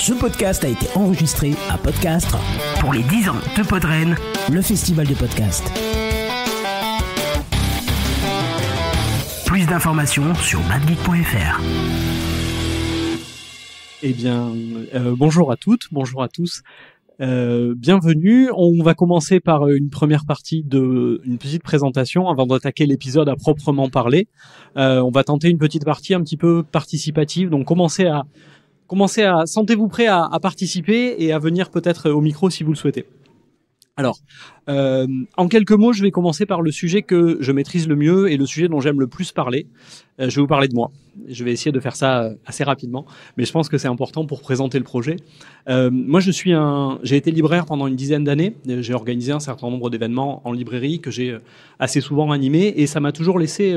Ce podcast a été enregistré à Podcastre pour les 10 ans de Podren, le festival de podcast. Plus d'informations sur madgeek.fr. Eh bien, euh, bonjour à toutes, bonjour à tous. Euh, bienvenue. On va commencer par une première partie de une petite présentation avant d'attaquer l'épisode à proprement parler. Euh, on va tenter une petite partie un petit peu participative. Donc, commencer à commencez à sentez-vous prêt à, participer et à venir peut-être au micro si vous le souhaitez. Alors, euh, en quelques mots, je vais commencer par le sujet que je maîtrise le mieux et le sujet dont j'aime le plus parler. Euh, je vais vous parler de moi. Je vais essayer de faire ça euh, assez rapidement, mais je pense que c'est important pour présenter le projet. moi, je suis un, j'ai été libraire pendant une dizaine d'années. J'ai organisé un certain nombre d'événements en librairie que j'ai assez souvent animés et ça m'a toujours laissé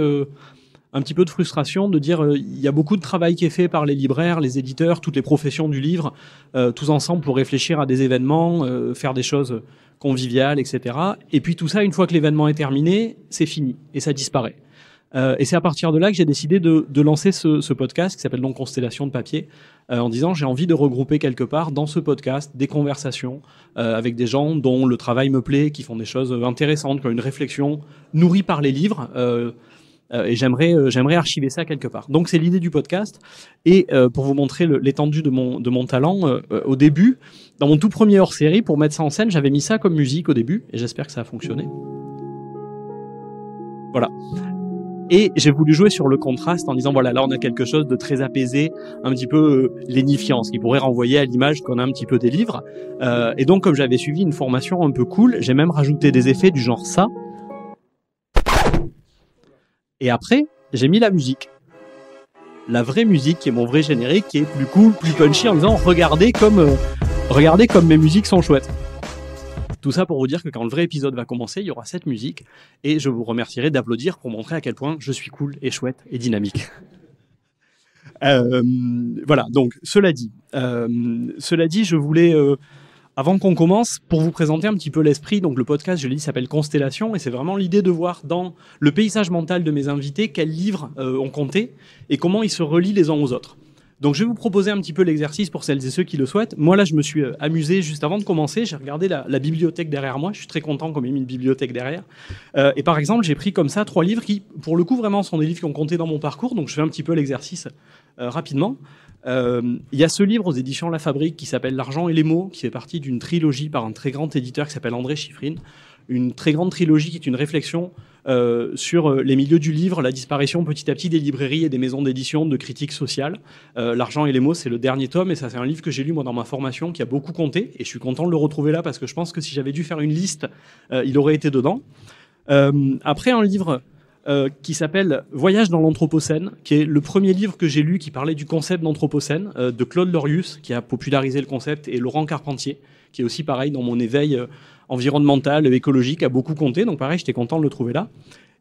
un petit peu de frustration de dire euh, il y a beaucoup de travail qui est fait par les libraires, les éditeurs, toutes les professions du livre, euh, tous ensemble pour réfléchir à des événements, euh, faire des choses conviviales, etc. Et puis tout ça, une fois que l'événement est terminé, c'est fini et ça disparaît. et c'est à partir de là que j'ai décidé de, lancer ce, podcast qui s'appelle donc Constellation de papier, en disant j'ai envie de regrouper quelque part dans ce podcast des conversations avec des gens dont le travail me plaît, qui font des choses intéressantes, qui une réflexion nourrie par les livres. Euh, et j'aimerais euh, j'aimerais archiver ça quelque part. Donc c'est l'idée du podcast. Et euh, pour vous montrer l'étendue de mon de mon talent, au début, dans mon tout premier hors série, pour mettre ça en scène, j'avais mis ça comme musique au début, et j'espère que ça a fonctionné. Voilà. Et j'ai voulu jouer sur le contraste en disant voilà, là on a quelque chose de très apaisé, un petit peu lénifiant, ce qui pourrait renvoyer à l'image qu'on a un petit peu des livres. et donc comme j'avais suivi une formation un peu cool, j'ai même rajouté des effets du genre ça, et après, j'ai mis la musique. La vraie musique, qui est mon vrai générique, qui est plus cool, plus punchy, en disant regardez comme, euh, regardez comme mes musiques sont chouettes. Tout ça pour vous dire que quand le vrai épisode va commencer, il y aura cette musique et je vous remercierai d'applaudir pour montrer à quel point je suis cool et chouette et dynamique. Euh, voilà, donc cela dit, euh, cela dit, je voulais avant qu'on commence, pour vous présenter un petit peu l'esprit, donc le podcast, je l'ai dit, s'appelle Constellation, et c'est vraiment l'idée de voir dans le paysage mental de mes invités quels livres euh, ont compté et comment ils se relient les uns aux autres. Donc je vais vous proposer un petit peu l'exercice pour celles et ceux qui le souhaitent. Moi là, je me suis euh, amusé juste avant de commencer, j'ai regardé la, bibliothèque derrière moi, je suis très content qu'on ait mis une bibliothèque derrière. Euh, et par exemple, j'ai pris comme ça trois livres qui, pour le coup, vraiment sont des livres qui ont compté dans mon parcours, donc je fais un petit peu l'exercice rapidement. Euh, il y a ce livre aux éditions La Fabrique qui s'appelle L'argent et les mots, qui fait partie d'une trilogie par un très grand éditeur qui s'appelle André Chiffrine. Une très grande trilogie qui est une réflexion euh, sur euh, les milieux du livre, la disparition petit à petit des librairies et des maisons d'édition de critiques sociales. L'argent et les mots, c'est le dernier tome, et ça c'est un livre que j'ai lu moi dans ma formation qui a beaucoup compté, et je suis content de le retrouver là parce que je pense que si j'avais dû faire une liste, il aurait été dedans. après un livre euh, qui s'appelle Voyage dans l'Anthropocène, qui est le premier livre que j'ai lu qui parlait du concept d'Anthropocène, euh, de Claude Lorius, qui a popularisé le concept, et Laurent Carpentier, qui est aussi pareil dans mon éveil euh, environnemental, et écologique, a beaucoup compté. Donc pareil, j'étais content de le trouver là.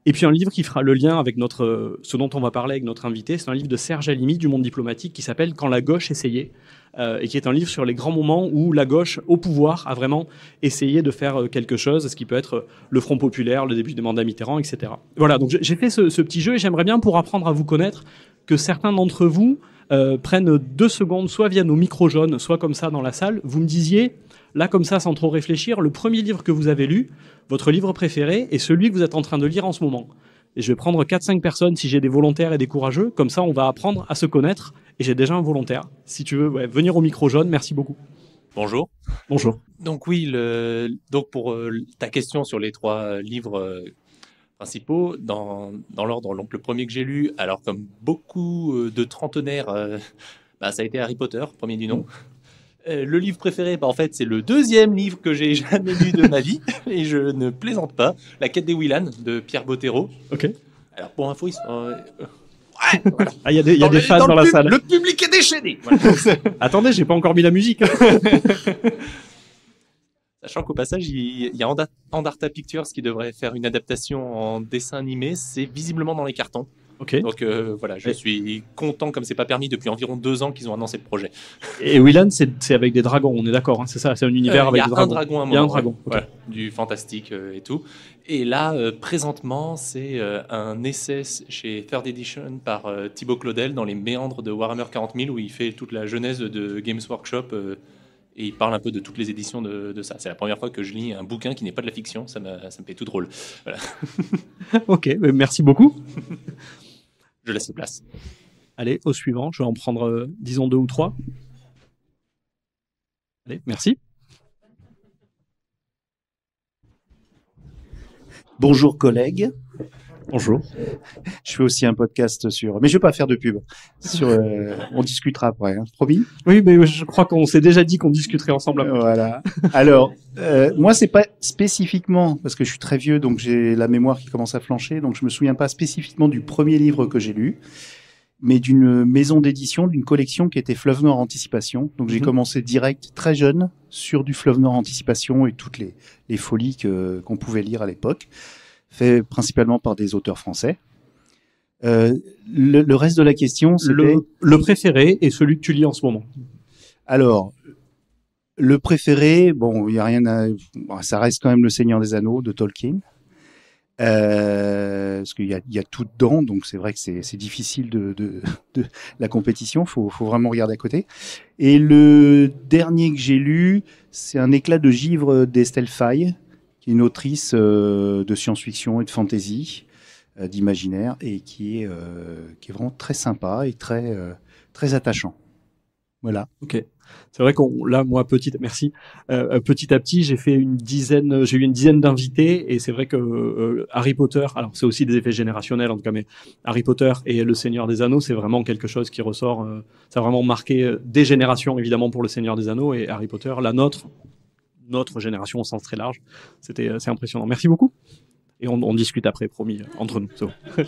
Et puis un livre qui fera le lien avec notre, ce dont on va parler avec notre invité, c'est un livre de Serge Alimi du Monde diplomatique qui s'appelle Quand la gauche essayait, euh, et qui est un livre sur les grands moments où la gauche au pouvoir a vraiment essayé de faire euh, quelque chose, ce qui peut être euh, le Front populaire, le début des mandats Mitterrand, etc. Voilà, donc j'ai fait ce, petit jeu et j'aimerais bien pour apprendre à vous connaître que certains d'entre vous prennent deux secondes, soit via nos micros jaunes, soit comme ça dans la salle. Vous me disiez là comme ça, sans trop réfléchir, le premier livre que vous avez lu, votre livre préféré, est celui que vous êtes en train de lire en ce moment. Et je vais prendre 4-5 personnes si j'ai des volontaires et des courageux, comme ça on va apprendre à se connaître, et j'ai déjà un volontaire. Si tu veux venir au micro jaune, merci beaucoup. Bonjour. Bonjour. Donc oui, donc pour euh, ta question sur les trois euh, livres euh, principaux, dans, l'ordre, donc le premier que j'ai lu, alors comme beaucoup de trentenaires, bah, ça a été Harry Potter, premier du nom. Euh, le livre préféré, bah, en fait, c'est le deuxième livre que j'ai jamais lu de ma vie, et je ne plaisante pas, La quête des Willan de Pierre Bottero. Ok. Alors pour info, euh, euh, ah, il y a des, fans dans, la salle. Le public est déchaîné. Attendez, j'ai pas encore mis la musique. Sachant qu'au passage, il y a Andarta Pictures qui devrait faire une adaptation en dessin animé. C'est visiblement dans les cartons. Donc euh, voilà, je suis content comme c'est pas permis depuis environ deux ans qu'ils ont annoncé le projet. Et Willan, c'est avec des dragons, on est d'accord, hein, c'est ça, c'est un univers euh, avec des dragons. Il y a un dragon à dragon, du fantastique euh, et tout. Et là, présentement, c'est un essai chez Third Edition par Thibaut Claudel dans les méandres de Warhammer 40 000 où il fait toute la genèse de Games Workshop et il parle un peu de toutes les éditions de, ça. C'est la première fois que je lis un bouquin qui n'est pas de la fiction, ça, ça me fait tout drôle. ok, merci beaucoup. je laisse place. place. Allez, au suivant, je vais en prendre, euh, disons, deux ou trois. Allez, merci. Bonjour collègues. Bonjour. Je fais aussi un podcast sur, mais je vais pas faire de pub. Euh, on discutera après, hein. promis. Oui, mais je crois qu'on s'est déjà dit qu'on discuterait ensemble. Après. Voilà. Alors, euh, moi, c'est pas spécifiquement parce que je suis très vieux, donc j'ai la mémoire qui commence à flancher, donc je me souviens pas spécifiquement du premier livre que j'ai lu, mais d'une maison d'édition, d'une collection qui était Fleuve Nord Anticipation. Donc j'ai mhm. commencé direct, très jeune, sur du Fleuve Nord Anticipation et toutes les, folies qu'on pouvait lire à l'époque fait principalement par des auteurs français. Euh, le, reste de la question, c'était... Le, préféré est celui que tu lis en ce moment. Alors, le préféré, bon, il y a rien à... ça reste quand même Le Seigneur des Anneaux de Tolkien. Euh, parce qu'il y a, tout dedans, donc c'est vrai que c'est, difficile de, la compétition. Faut, faut vraiment regarder à côté. Et le dernier que j'ai lu, c'est un éclat de givre d'Estelle Faye, qui est une autrice euh, de science-fiction et de fantasy, euh, d'imaginaire, et qui est, euh, qui est vraiment très sympa et très, très attachant. Voilà. Ok. C'est vrai qu'on là moi petit merci petit à petit j'ai fait une dizaine j'ai eu une dizaine d'invités et c'est vrai que Harry Potter alors c'est aussi des effets générationnels en tout cas mais Harry Potter et le Seigneur des Anneaux c'est vraiment quelque chose qui ressort ça a vraiment marqué des générations évidemment pour le Seigneur des Anneaux et Harry Potter la nôtre notre génération au sens très large. C'était assez euh, impressionnant. Merci beaucoup. Et on, discute après, promis, euh, entre nous.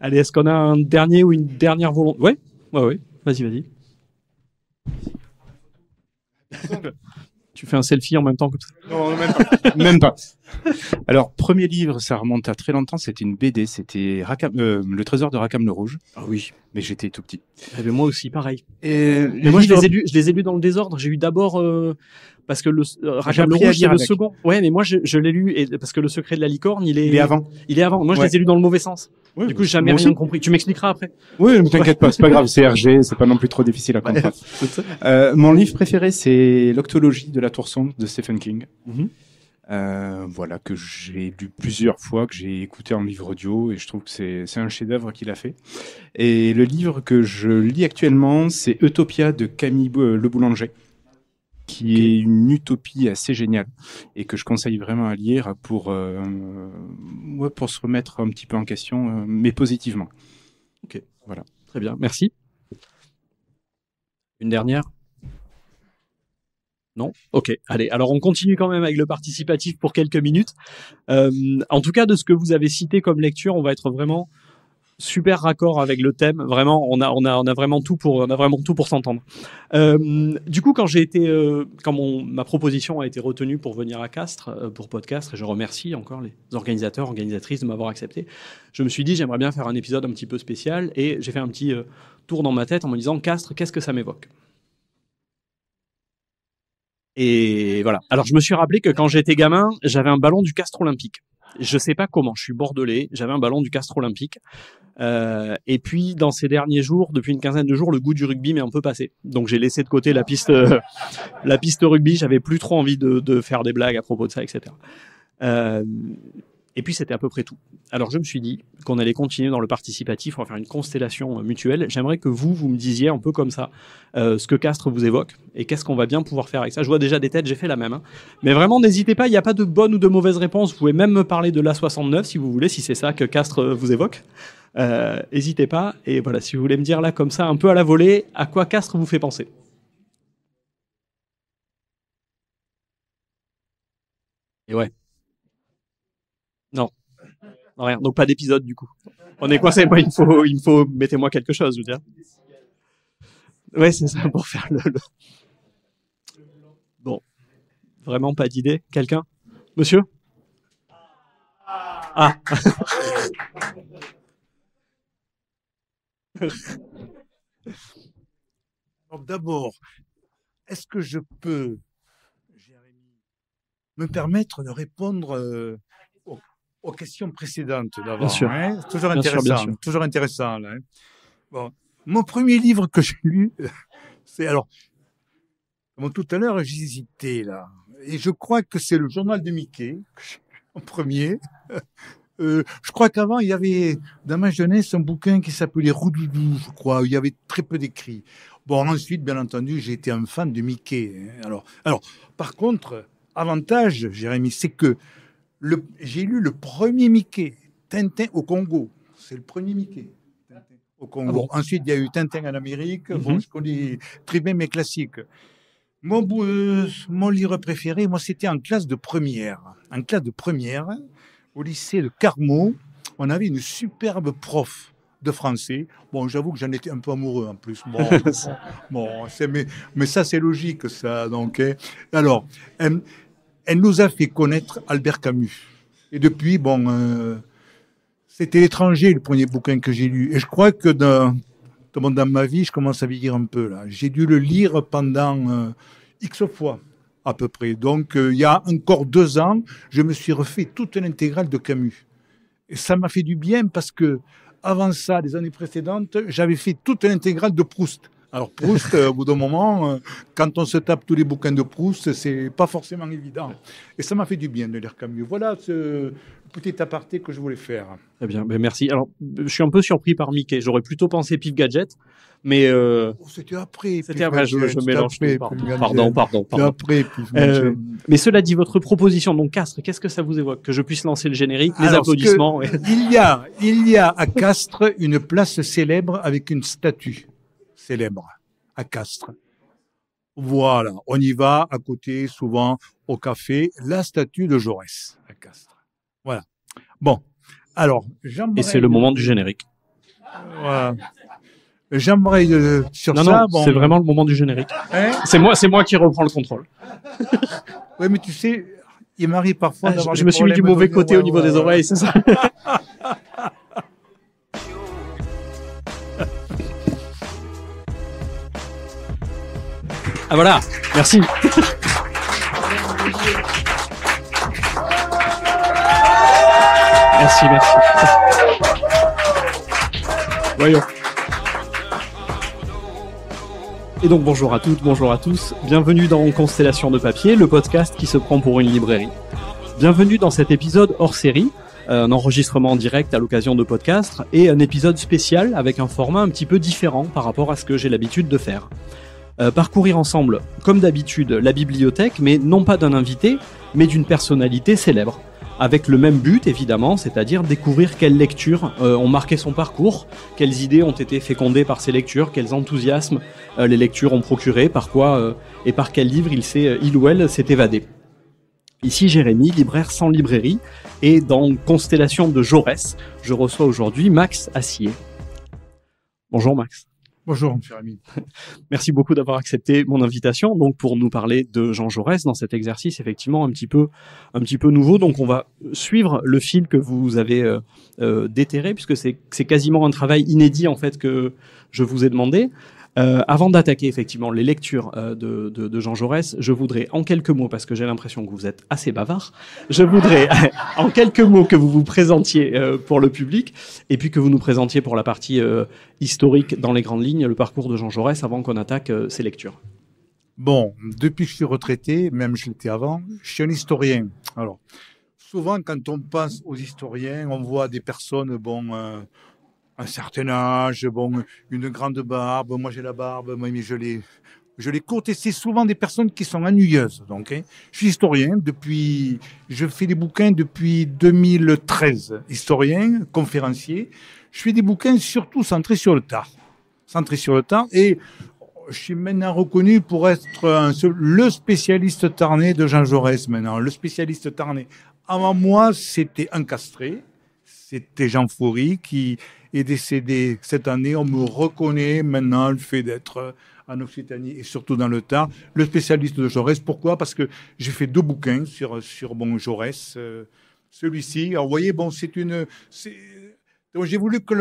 Allez, est-ce qu'on a un dernier ou une dernière volonté Ouais, ouais, ouais. Vas-y, vas-y. tu fais un selfie en même temps que Non, même même pas. Alors, premier livre, ça remonte à très longtemps, c'était une BD, c'était euh, Le Trésor de Rakam le Rouge. Ah oui. Mais j'étais tout petit. Eh ben, moi aussi, pareil. Et mais moi, je les, ai lus, dans le désordre. J'ai eu d'abord, euh, parce que le euh, le Rouge, le second. Ouais, mais moi, je, l'ai lu, et, parce que Le Secret de la Licorne, il est, avant. Il est avant. Moi, je les ai lus dans le mauvais sens. du coup, j'ai jamais rien compris. Tu m'expliqueras après. Oui, ne t'inquiète pas, c'est pas grave, c'est RG, c'est pas non plus trop difficile à comprendre. mon livre préféré, c'est L'Octologie de la Tour de Stephen King. Mhm. Euh, voilà, que j'ai lu plusieurs fois, que j'ai écouté en livre audio, et je trouve que c'est un chef-d'œuvre qu'il a fait. Et le livre que je lis actuellement, c'est Utopia de Camille euh, Le Boulanger, qui est une utopie assez géniale, et que je conseille vraiment à lire pour, euh, pour se remettre un petit peu en question, mais positivement. Ok, voilà. Très bien, merci. Une dernière non Ok, allez, alors on continue quand même avec le participatif pour quelques minutes. Euh, en tout cas, de ce que vous avez cité comme lecture, on va être vraiment super raccord avec le thème. Vraiment, on a, on a, on a vraiment tout pour, on a vraiment tout pour s'entendre. Euh, du coup, quand j'ai été, euh, quand ma proposition a été retenue pour venir à Castres pour podcast, et je remercie encore les organisateurs, organisatrices de m'avoir accepté. Je me suis dit, j'aimerais bien faire un épisode un petit peu spécial, et j'ai fait un petit tour dans ma tête en me disant, Castres, qu'est-ce que ça m'évoque et voilà. Alors je me suis rappelé que quand j'étais gamin, j'avais un ballon du Castre Olympique. Je sais pas comment, je suis bordelais, j'avais un ballon du Castre Olympique. Euh, et puis dans ces derniers jours, depuis une quinzaine de jours, le goût du rugby m'est un peu passé. Donc j'ai laissé de côté la piste, euh, la piste rugby. J'avais plus trop envie de, de, faire des blagues à propos de ça, etc. Euh, et puis c'était à peu près tout. Alors je me suis dit qu'on allait continuer dans le participatif, on va faire une constellation euh, mutuelle. J'aimerais que vous, vous me disiez un peu comme ça euh, ce que Castre vous évoque et qu'est-ce qu'on va bien pouvoir faire avec ça. Je vois déjà des têtes, j'ai fait la même. Hein. Mais vraiment, n'hésitez pas, il n'y a pas de bonne ou de mauvaise réponse. Vous pouvez même me parler de l'A69 si vous voulez, si c'est ça que Castre euh, vous évoque. n'hésitez pas. Et voilà, si vous voulez me dire là comme ça, un peu à la volée, à quoi Castre vous fait penser Et ouais. Non. rien. Donc pas d'épisode du coup. On est coincé. il me faut, il faut, mettez-moi quelque chose, je veux dire. Oui, c'est ça pour faire le... Bon, vraiment pas d'idée. Quelqu'un, monsieur Ah. ah. D'abord, est-ce que je peux, me permettre de répondre euh, aux questions précédentes d'avant. Bien hein. toujours, intéressant, toujours intéressant. Hein. Mon premier livre que j'ai lu, c'est alors. Bon, tout à l'heure, j'hésitais là. Et je crois que c'est le journal de Mickey, en premier. Euh, je crois qu'avant, il y avait, dans ma jeunesse, un bouquin qui s'appelait Roudoudou, je crois, où il y avait très peu d'écrits. Bon, ensuite, bien entendu, j'ai été un fan de Mickey. Hein. Alors, alors, par contre, avantage, Jérémy, c'est que j'ai lu le premier Mickey, Tintin au Congo. C'est le premier Mickey. au Congo. Ah Ensuite, il y a eu Tintin en Amérique. Mhm. Bon, je connais très bien mes classiques. Mon, euh, mon livre préféré, moi, c'était en classe de première. En classe de première, au lycée de Carmaux, on avait une superbe prof de français. Bon, j'avoue que j'en étais un peu amoureux en plus. Bon, bon, mais, mais, ça c'est logique, ça. Donc, hein. alors, euh, elle nous a fait connaître Albert Camus. Et depuis, bon, euh, c'était l'étranger le premier bouquin que j'ai lu. Et je crois que dans, dans ma vie, je commence à vieillir un peu là. J'ai dû le lire pendant euh, X fois à peu près. Donc euh, il y a encore deux ans, je me suis refait toute l'intégrale de Camus. Et ça m'a fait du bien parce que avant ça, les années précédentes, j'avais fait toute l'intégrale de Proust. Alors Proust, euh, au bout d'un moment, euh, quand on se tape tous les bouquins de Proust, c'est pas forcément évident. Et ça m'a fait du bien de lire Camus. Voilà ce petit aparté que je voulais faire. Eh bien, ben, merci. Alors, je suis un peu surpris par Mickey. J'aurais plutôt pensé Pif Gadget, mais... Euh, oh, c'était après. C'était après, je, mélange. pardon, pardon, pardon, pardon, après, mais cela dit, votre proposition, donc Castres, qu'est-ce que ça vous évoque Que je puisse lancer le générique, les applaudissements il, y a, il y a à Castres une place célèbre avec une statue célèbre à Castres. Voilà, on y va à côté, souvent au café, la statue de Jaurès à Castres. Voilà. Bon, alors, Et c'est le moment du générique. Voilà. J'aimerais euh, sur ça. Non, bon... c'est vraiment le moment du générique. Hein c'est moi, c'est moi qui reprends le contrôle. oui, mais tu sais, il m'arrive parfois. Ah, je, me suis mis du mauvais côté au niveau des oreilles, c'est ça. Ah voilà, merci. merci, merci. Voyons. Et donc bonjour à toutes, bonjour à tous, bienvenue dans Constellation de papier, le podcast qui se prend pour une librairie. Bienvenue dans cet épisode hors série, euh, un enregistrement direct à l'occasion de podcast et un épisode spécial avec un format un petit peu différent par rapport à ce que j'ai l'habitude de faire. Euh, parcourir ensemble, comme d'habitude, la bibliothèque, mais non pas d'un invité, mais d'une personnalité célèbre. Avec le même but, évidemment, c'est-à-dire découvrir quelles lectures euh, ont marqué son parcours, quelles idées ont été fécondées par ces lectures, quels enthousiasmes euh, les lectures ont procuré, par quoi et par quel livre il, il ou elle s'est évadé. Ici Jérémy, libraire sans librairie, et dans Constellation de Jaurès, je reçois aujourd'hui Max Assier. Bonjour Max. Bonjour, cher ami. Merci beaucoup d'avoir accepté mon invitation. Donc, pour nous parler de Jean Jaurès dans cet exercice, effectivement, un petit peu, un petit peu nouveau. Donc, on va suivre le fil que vous avez euh, euh, déterré, puisque c'est quasiment un travail inédit, en fait, que je vous ai demandé. Euh, avant d'attaquer effectivement les lectures euh, de, Jean Jaurès, je voudrais en quelques mots, parce que j'ai l'impression que vous êtes assez bavard, je voudrais en quelques mots que vous vous présentiez euh, pour le public et puis que vous nous présentiez pour la partie historique dans les grandes lignes le parcours de Jean Jaurès avant qu'on attaque ces lectures. Bon, depuis que je suis retraité, même je l'étais avant, je suis un historien. Alors, souvent quand on pense aux historiens, on voit des personnes, bon un certain âge, bon, une grande barbe. Moi, j'ai la barbe, mais je l'ai. Je les courte et c'est souvent des personnes qui sont ennuyeuses. Donc, hein. je suis historien depuis, je fais des bouquins depuis 2013. Historien, conférencier. Je fais des bouquins surtout centrés sur le tard. Centrés sur le tard. Et je suis maintenant reconnu pour être le spécialiste tarné de Jean Jaurès maintenant, le spécialiste tarné. Avant moi, c'était un castré, c'était Jean Foury qui, et décédé cette année. On me reconnaît maintenant le fait d'être euh, en Occitanie et surtout dans le Tarn, le spécialiste de Jaurès. Pourquoi Parce que j'ai fait deux bouquins sur, sur bon, Jaurès. Euh, celui-ci, vous voyez, bon, c'est une, j'ai voulu que,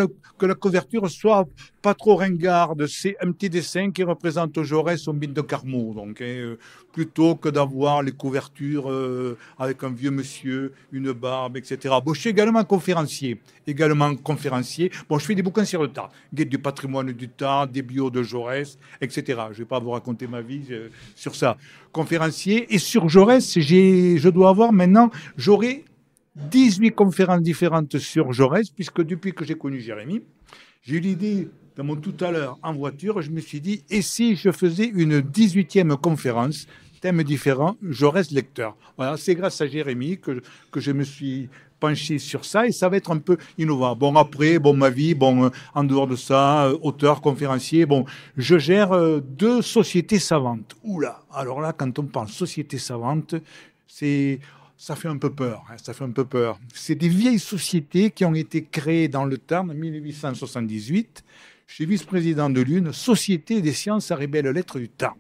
la couverture soit pas trop ringarde. C'est un petit dessin qui représente Jaurès au mille de Carmo. Donc, hein, euh, plutôt que d'avoir les couvertures euh, avec un vieux monsieur, une barbe, etc. je suis également conférencier. Également conférencier. Bon, je fais des bouquins sur le tas. Guide du patrimoine du tas, des bios de Jaurès, etc. Je ne vais pas vous raconter ma vie euh, sur ça. Conférencier. Et sur Jaurès, je dois avoir maintenant, j'aurai 18 conférences différentes sur Jaurès, puisque depuis que j'ai connu Jérémy, j'ai eu l'idée, dans mon tout à l'heure en voiture, je me suis dit, et si je faisais une 18e conférence, thème différent, Jaurès lecteur Voilà, c'est grâce à Jérémy que, que je me suis penché sur ça et ça va être un peu innovant. Bon, après, bon, ma vie, bon, en dehors de ça, auteur, conférencier, bon, je gère euh, deux sociétés savantes. Oula, alors là, quand on parle société savante, c'est ça fait un peu peur. Hein, ça fait un peu peur. C'est des vieilles sociétés qui ont été créées dans le Tarn en 1878. Je suis vice-président de l'une, Société des sciences à rébelles lettres du Tarn.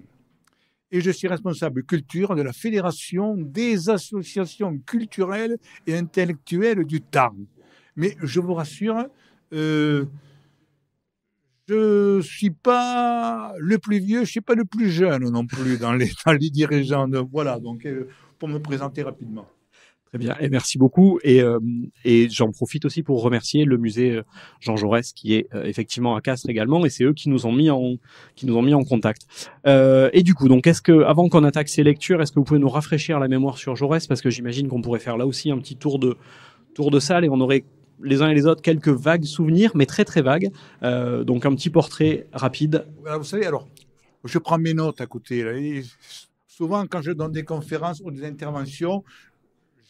Et je suis responsable culture de la Fédération des associations culturelles et intellectuelles du Tarn. Mais je vous rassure, euh, je ne suis pas le plus vieux, je ne suis pas le plus jeune non plus dans les, dirigeants. De, voilà, donc euh, pour me présenter rapidement. Très bien, et merci beaucoup. Et, euh, j'en profite aussi pour remercier le musée euh, Jean Jaurès qui est euh, effectivement à Castres également, et c'est eux qui nous ont mis en qui nous ont mis en contact. et du coup, donc, est-ce que avant qu'on attaque ces lectures, est-ce que vous pouvez nous rafraîchir la mémoire sur Jaurès parce que j'imagine qu'on pourrait faire là aussi un petit tour de tour de salle et on aurait les uns et les autres quelques vagues souvenirs, mais très très vagues. donc un petit portrait rapide. Vous savez, alors je prends mes notes à côté. Là, souvent, quand je donne des conférences ou des interventions,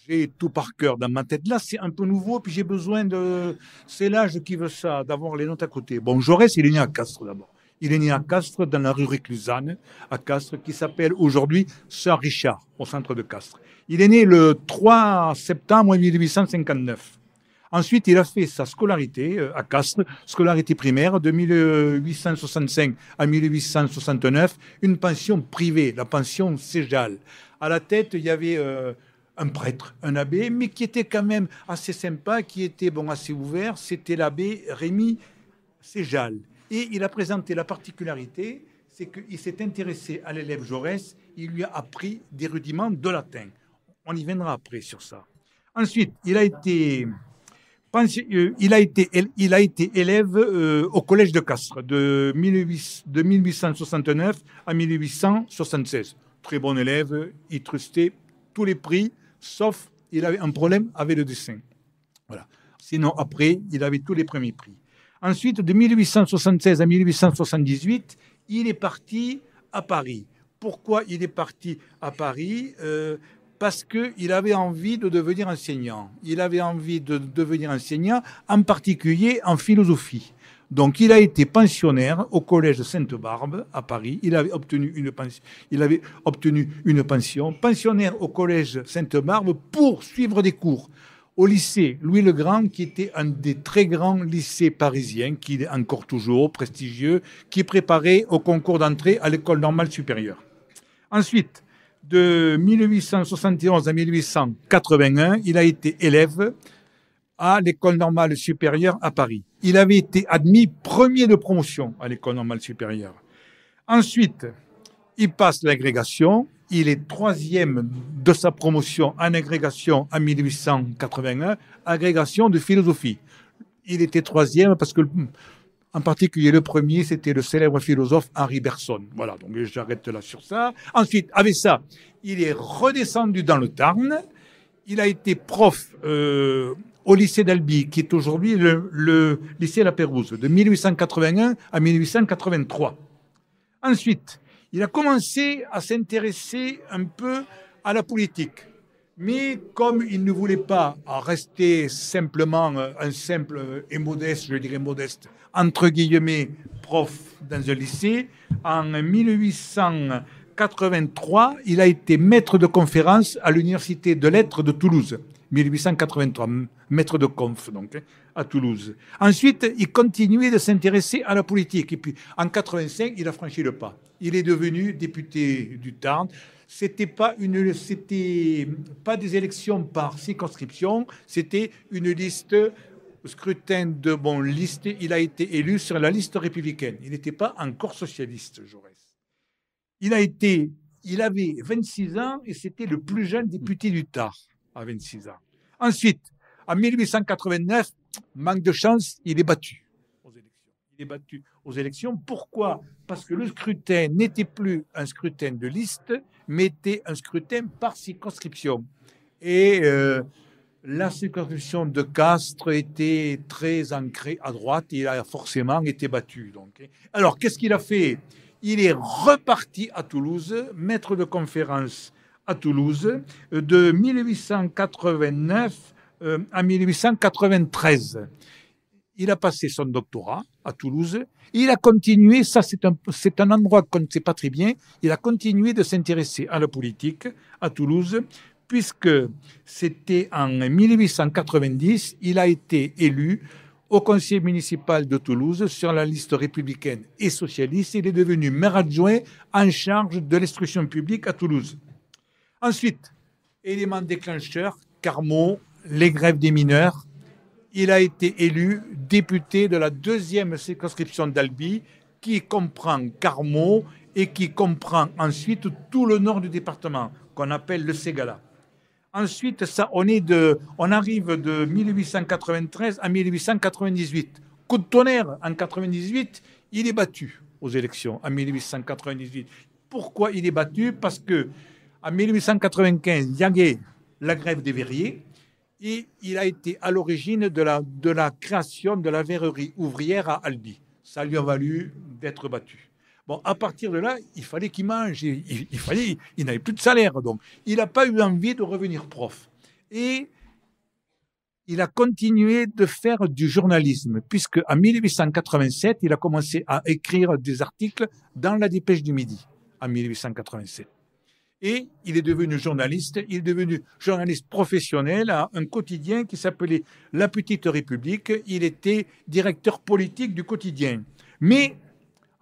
j'ai tout par cœur dans ma tête. Là, c'est un peu nouveau, puis j'ai besoin de. C'est l'âge qui veut ça, d'avoir les notes à côté. Bon, Jaurès, il est né à Castres d'abord. Il est né à Castres, dans la rue Réclusane, à Castres, qui s'appelle aujourd'hui Saint-Richard, au centre de Castres. Il est né le 3 septembre 1859. Ensuite, il a fait sa scolarité euh, à Castres, scolarité primaire de 1865 à 1869, une pension privée, la pension séjal À la tête, il y avait euh, un prêtre, un abbé, mais qui était quand même assez sympa, qui était bon, assez ouvert. C'était l'abbé Rémi séjal Et il a présenté la particularité, c'est qu'il s'est intéressé à l'élève Jaurès, il lui a appris des rudiments de latin. On y viendra après sur ça. Ensuite, il a été euh, il, a été, élève euh, au Collège de Castres de, 1869 à 1876. Très bon élève, il trustait tous les prix, sauf il avait un problème avec le dessin. Voilà. Sinon, après, il avait tous les premiers prix. Ensuite, de 1876 à 1878, il est parti à Paris. Pourquoi il est parti à Paris euh, parce qu'il avait envie de devenir enseignant. Il avait envie de devenir enseignant, en particulier en philosophie. Donc, il a été pensionnaire au collège Sainte-Barbe à Paris. Il avait obtenu une pension. Il avait obtenu une pension. Pensionnaire au collège Sainte-Barbe pour suivre des cours au lycée Louis le Grand, qui était un des très grands lycées parisiens, qui est encore toujours prestigieux, qui préparait au concours d'entrée à l'école normale supérieure. Ensuite, de 1871 à 1881, il a été élève à l'école normale supérieure à Paris. Il avait été admis premier de promotion à l'école normale supérieure. Ensuite, il passe l'agrégation. Il est troisième de sa promotion en agrégation en 1881, agrégation de philosophie. Il était troisième parce que en particulier, le premier, c'était le célèbre philosophe Henri Berson. Voilà, donc j'arrête là sur ça. Ensuite, avec ça, il est redescendu dans le Tarn. Il a été prof euh, au lycée d'Albi, qui est aujourd'hui le, le, lycée La Pérouse, de 1881 à 1883. Ensuite, il a commencé à s'intéresser un peu à la politique. Mais comme il ne voulait pas rester simplement euh, un simple et modeste, je dirais modeste, entre guillemets, prof dans un lycée. En 1883, il a été maître de conférence à l'Université de Lettres de Toulouse. 1883, maître de conf, donc, hein, à Toulouse. Ensuite, il continuait de s'intéresser à la politique. Et puis, en 85, il a franchi le pas. Il est devenu député du Tarn. C'était pas une, c'était pas des élections par circonscription, c'était une liste scrutin de bon liste, il a été élu sur la liste républicaine. Il n'était pas encore socialiste, Jaurès. Il a été, il avait 26 ans et c'était le plus jeune député du Tard à 26 ans. Ensuite, en 1889, manque de chance, il est battu aux élections. Il est battu aux élections. Pourquoi Parce que le scrutin n'était plus un scrutin de liste, mais était un scrutin par circonscription. Et euh, la circonscription de Castres était très ancrée à droite il a forcément été battu. Donc. Hein. Alors, qu'est-ce qu'il a fait Il est reparti à Toulouse, maître de conférence à Toulouse, euh, de 1889 euh, à 1893. Il a passé son doctorat à Toulouse. il a continué, ça c'est un endroit qu'on ne sait pas très bien, il a continué de s'intéresser à la politique à Toulouse puisque c'était en 1890, il a été élu au conseil municipal de Toulouse sur la liste républicaine et socialiste. Il est devenu maire adjoint en charge de l'instruction publique à Toulouse. Ensuite, élément déclencheur, Carmo, les grèves des mineurs. Il a été élu député de la deuxième circonscription d'Albi, qui comprend Carmo et qui comprend ensuite tout le nord du département, qu'on appelle le Ségala. Ensuite, ça, on, de, arrive de 1893 à 1898. Coup de tonnerre, en 98, il est battu aux élections, en 1898. Pourquoi il est battu Parce que en 1895, il y avait la grève des verriers et il a été à l'origine de la, de la création de la verrerie ouvrière à Aldi. Ça lui a valu d'être battu. Bon, à partir de là, il fallait qu'il mange, il, fallait, il n'avait plus de salaire, donc il n'a pas eu envie de revenir prof. Et il a continué de faire du journalisme, puisque en 1887, il a commencé à écrire des articles dans la Dépêche du Midi, en 1887. Et il est devenu journaliste, il est devenu journaliste professionnel à un quotidien qui s'appelait La Petite République. Il était directeur politique du quotidien. Mais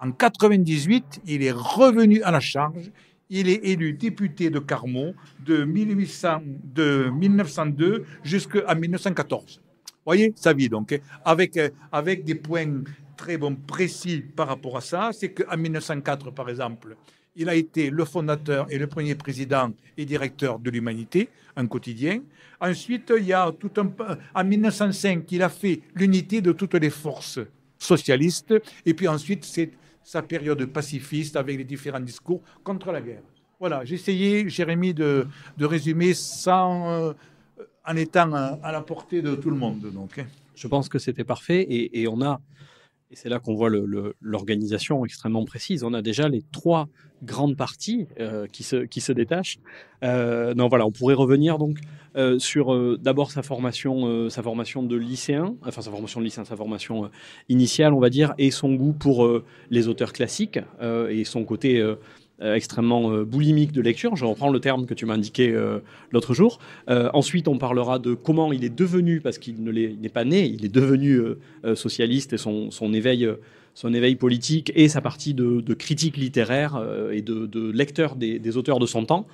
en 98, il est revenu à la charge. Il est élu député de Carmont de, 1902 jusqu'en 1914. Voyez sa vie donc, hein. avec, euh, avec des points très bons, précis par rapport à ça. C'est qu'en 1904, par exemple, il a été le fondateur et le premier président et directeur de l'Humanité, un quotidien. Ensuite, il y a tout un. En 1905, il a fait l'unité de toutes les forces socialistes. Et puis ensuite, c'est sa période pacifiste avec les différents discours contre la guerre. Voilà, j'ai essayé, Jérémy, de, résumer sans, euh, en étant euh, à, la portée de tout le monde. Donc, hein. Je pense que c'était parfait et, et on a c'est là qu'on voit l'organisation extrêmement précise. On a déjà les trois grandes parties euh, qui, se, détachent. Euh, non, voilà, on pourrait revenir donc euh, sur d'abord sa formation, sa formation de lycéen, enfin sa formation de lycéen, sa formation initiale, on va dire, et son goût pour les auteurs classiques et son côté euh, extrêmement euh, boulimique de lecture, je reprends le terme que tu m'as indiqué euh, l'autre jour. ensuite, on parlera de comment il est devenu, parce qu'il n'est pas né, il est devenu socialiste et son, éveil son éveil politique et sa partie de, critique littéraire et de, lecteur des, auteurs de son temps.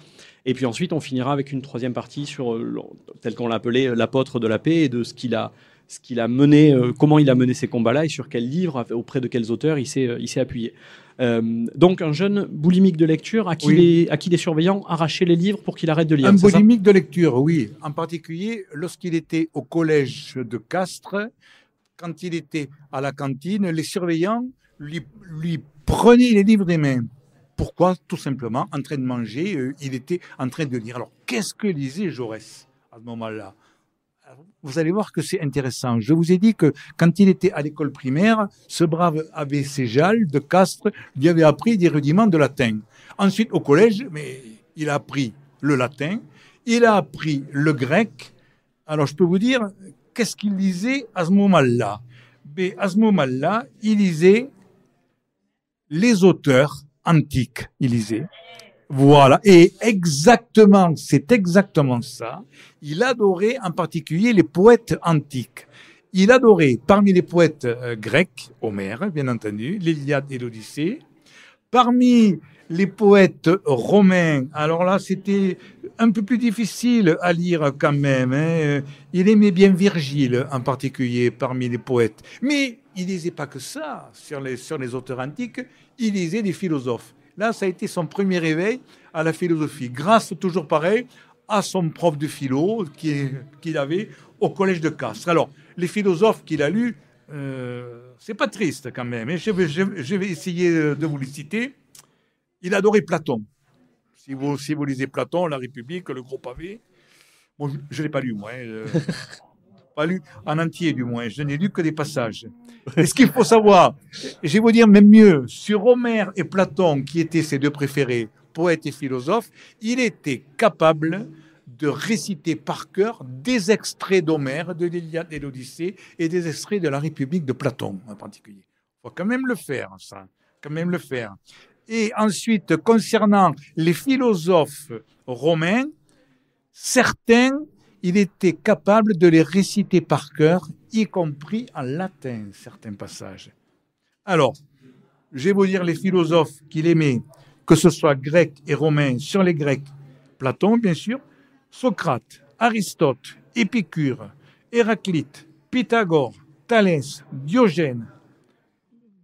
Et puis ensuite, on finira avec une troisième partie sur, tel qu'on l'appelait, l'apôtre de la paix et de ce qu'il a, ce qu'il a mené, comment il a mené ces combats-là et sur quels livres, auprès de quels auteurs il s'est appuyé. Euh, donc un jeune boulimique de lecture à qui, les, surveillants arrachaient les livres pour qu'il arrête de lire. Un boulimique de lecture, oui. En particulier lorsqu'il était au collège de Castres, quand il était à la cantine, les surveillants lui, prenaient les livres des mains. Pourquoi Tout simplement, en train de manger, euh, il était en train de lire. Alors qu'est-ce que lisait Jaurès à ce moment-là vous allez voir que c'est intéressant. Je vous ai dit que quand il était à l'école primaire, ce brave abbé Séjal de Castres lui avait appris des rudiments de latin. Ensuite, au collège, mais il a appris le latin, il a appris le grec. Alors, je peux vous dire, qu'est-ce qu'il lisait à ce moment-là À ce moment-là, il lisait les auteurs antiques, il lisait. Voilà. Et exactement, c'est exactement ça. Il adorait en particulier les poètes antiques. Il adorait, parmi les poètes euh, grecs, Homère, bien entendu, l'Iliade et l'Odyssée. Parmi les poètes romains, alors là, c'était un peu plus difficile à lire quand même. Hein. Euh, il aimait bien Virgile, en particulier, parmi les poètes. Mais il disait pas que ça sur les, sur les auteurs antiques, il lisait des philosophes. Là, ça a été son premier réveil à la philosophie, grâce toujours pareil à son prof de philo qu'il avait au collège de Castres. Alors, les philosophes qu'il a lus, euh, c'est pas triste quand même. Et hein. je, vais, essayer euh, de vous les citer. Il adorait Platon. Si vous, si vous lisez Platon, La République, Le Gros Pavé, je ne l'ai pas lu, moi. Hein, euh. pas lu en entier du moins, je n'ai lu que des passages. ce qu'il faut savoir, je vais vous dire même mieux, sur Homère et Platon, qui étaient ses deux préférés, poètes et philosophe, il était capable de réciter par cœur des extraits d'Homère, de l'Iliade et de l'Odyssée, et des extraits de la République de Platon en particulier. Il faut quand même le faire, ça, quand même le faire. Et ensuite, concernant les philosophes romains, certains il était capable de les réciter par cœur, y compris en latin, certains passages. Alors, je vais vous dire les philosophes qu'il aimait, que ce soit grecs et romains, sur les Grecs, Platon bien sûr, Socrate, Aristote, Épicure, Héraclite, Pythagore, Thalès, Diogène,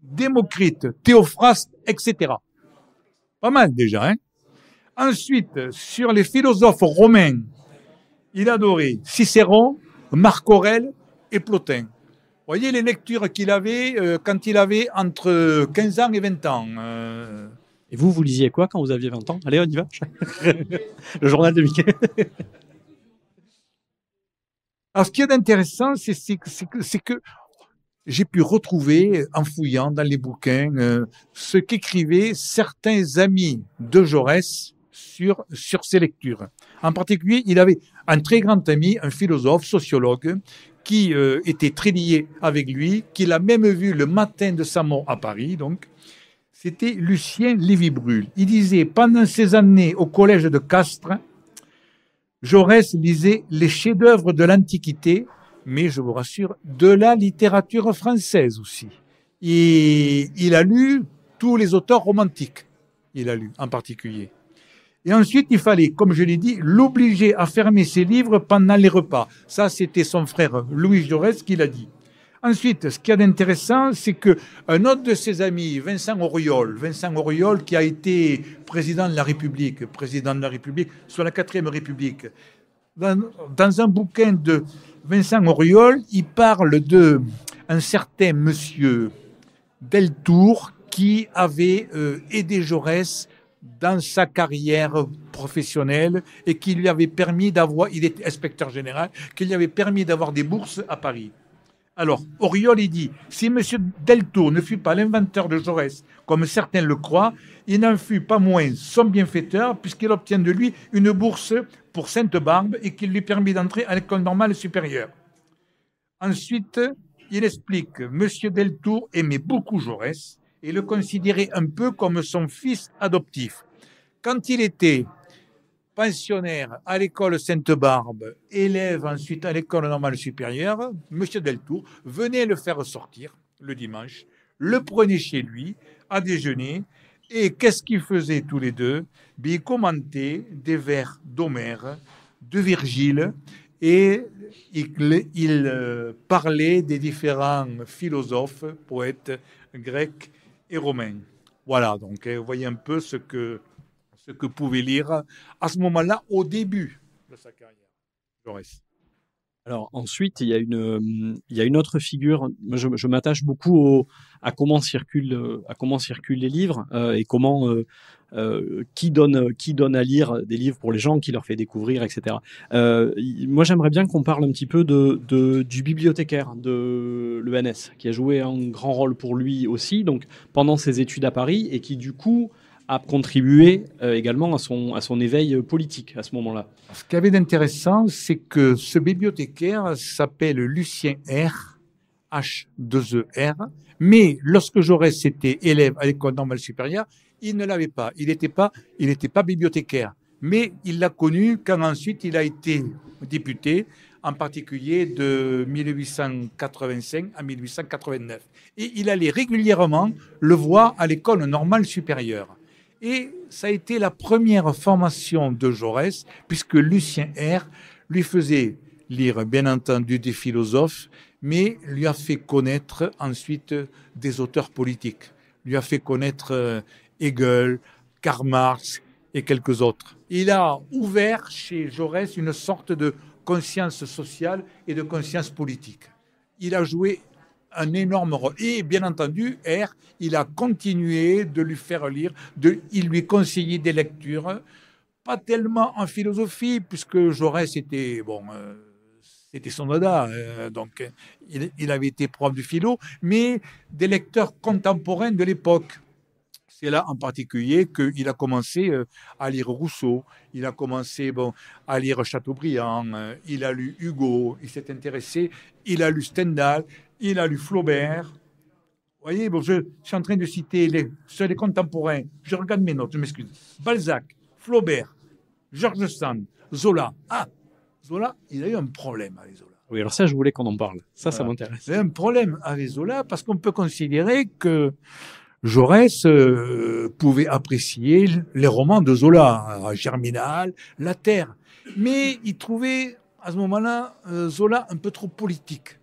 Démocrite, Théophraste, etc. Pas mal déjà, hein Ensuite, sur les philosophes romains, il adorait Cicéron, Marc Aurèle et Plotin. Vous voyez les lectures qu'il avait euh, quand il avait entre 15 ans et 20 ans. Euh. Et vous, vous lisiez quoi quand vous aviez 20 ans Allez, on y va. Le journal de Mickey. Alors, ce qui est intéressant, c'est que, j'ai pu retrouver, en fouillant dans les bouquins, euh, ce qu'écrivaient certains amis de Jaurès sur, sur ses lectures. En particulier, il avait un très grand ami, un philosophe, sociologue, qui euh, était très lié avec lui, qu'il a même vu le matin de sa mort à Paris, donc, c'était Lucien Lévy-Brulle. Il disait, pendant ses années au collège de Castres, Jaurès lisait les chefs-d'œuvre de l'Antiquité, mais je vous rassure, de la littérature française aussi. Et il a lu tous les auteurs romantiques, il a lu en particulier. Et ensuite, il fallait, comme je l'ai dit, l'obliger à fermer ses livres pendant les repas. Ça, c'était son frère Louis Jaurès qui l'a dit. Ensuite, ce qu'il y a d'intéressant, c'est que un autre de ses amis, Vincent Auriol, Vincent Auriol, qui a été président de la République, président de la République sur la 4 quatrième République, dans, un bouquin de Vincent Auriol, il parle de un certain monsieur Deltour qui avait euh, aidé Jaurès dans sa carrière professionnelle et qui lui avait permis d'avoir, il était inspecteur général, qui lui avait permis d'avoir des bourses à Paris. Alors, Oriol dit, si M. Deltour ne fut pas l'inventeur de Jaurès, comme certains le croient, il n'en fut pas moins son bienfaiteur, puisqu'il obtient de lui une bourse pour Sainte-Barbe et qu'il lui permit d'entrer à l'école normale supérieure. Ensuite, il explique, M. Deltour aimait beaucoup Jaurès, et le considérait un peu comme son fils adoptif. Quand il était pensionnaire à l'école Sainte-Barbe, élève ensuite à l'école normale supérieure, M. Deltour venait le faire sortir le dimanche, le prenait chez lui à déjeuner, et qu'est-ce qu'ils faisaient tous les deux ben, Ils commentaient des vers d'Homère, de Virgile, et ils il, euh, des différents philosophes, poètes grecs et romain. Voilà, donc vous eh, voyez un peu ce que, ce que pouvait lire à ce moment-là, au début de sa carrière, Alors ensuite, il y a une, hum, il y a une autre figure. je m'attache beaucoup au, à comment circulent, euh, à comment circulent les livres euh, et comment euh, qui donne qui donne à lire des livres pour les gens, qui leur fait découvrir, etc. moi, j'aimerais bien qu'on parle un petit peu de, du bibliothécaire de l'ENS, qui a joué un grand rôle pour lui aussi, donc pendant ses études à Paris, et qui du coup a contribué également à son, à son éveil politique à ce moment-là. Ce qu'il y avait d'intéressant, c'est que ce bibliothécaire s'appelle Lucien R H2ER. E mais lorsque Jaurès était élève à l'école normale supérieure, il ne l'avait pas. Il n'était pas, il n'était pas bibliothécaire. Mais il l'a connu quand ensuite il a été député, en particulier de 1885 à 1889. Et il allait régulièrement le voir à l'école normale supérieure. Et ça a été la première formation de Jaurès, puisque Lucien R lui faisait lire, bien entendu, des philosophes, mais lui a fait connaître ensuite des auteurs politiques, lui a fait connaître euh, Hegel, Karl Marx et quelques autres. Il a ouvert chez Jaurès une sorte de conscience sociale et de conscience politique. Il a joué un énorme rôle. Et bien entendu, R, il a continué de lui faire lire, de, il lui conseillait des lectures, pas tellement en philosophie, puisque Jaurès était, bon, euh, c'était son dada, euh, donc, euh, il, avait été prof du philo, mais des lecteurs contemporains de l'époque. C'est là en particulier qu'il a commencé euh, à lire Rousseau, il a commencé bon, à lire Chateaubriand, il a lu Hugo, il s'est intéressé, il a lu Stendhal, il a lu Flaubert. Vous voyez, bon, je, suis en train de citer les, seuls contemporains. Je regarde mes notes, je m'excuse. Balzac, Flaubert, Georges Sand, Zola. Ah, Zola, il a eu un problème avec Zola. Oui, alors ça, je voulais qu'on en parle. Ça, ça m'intéresse. Il a eu un problème avec Zola parce qu'on peut considérer que Jaurès euh, pouvait apprécier les romans de Zola, euh, Germinal, La Terre. Mais il trouvait à ce moment-là euh, Zola un peu trop politique.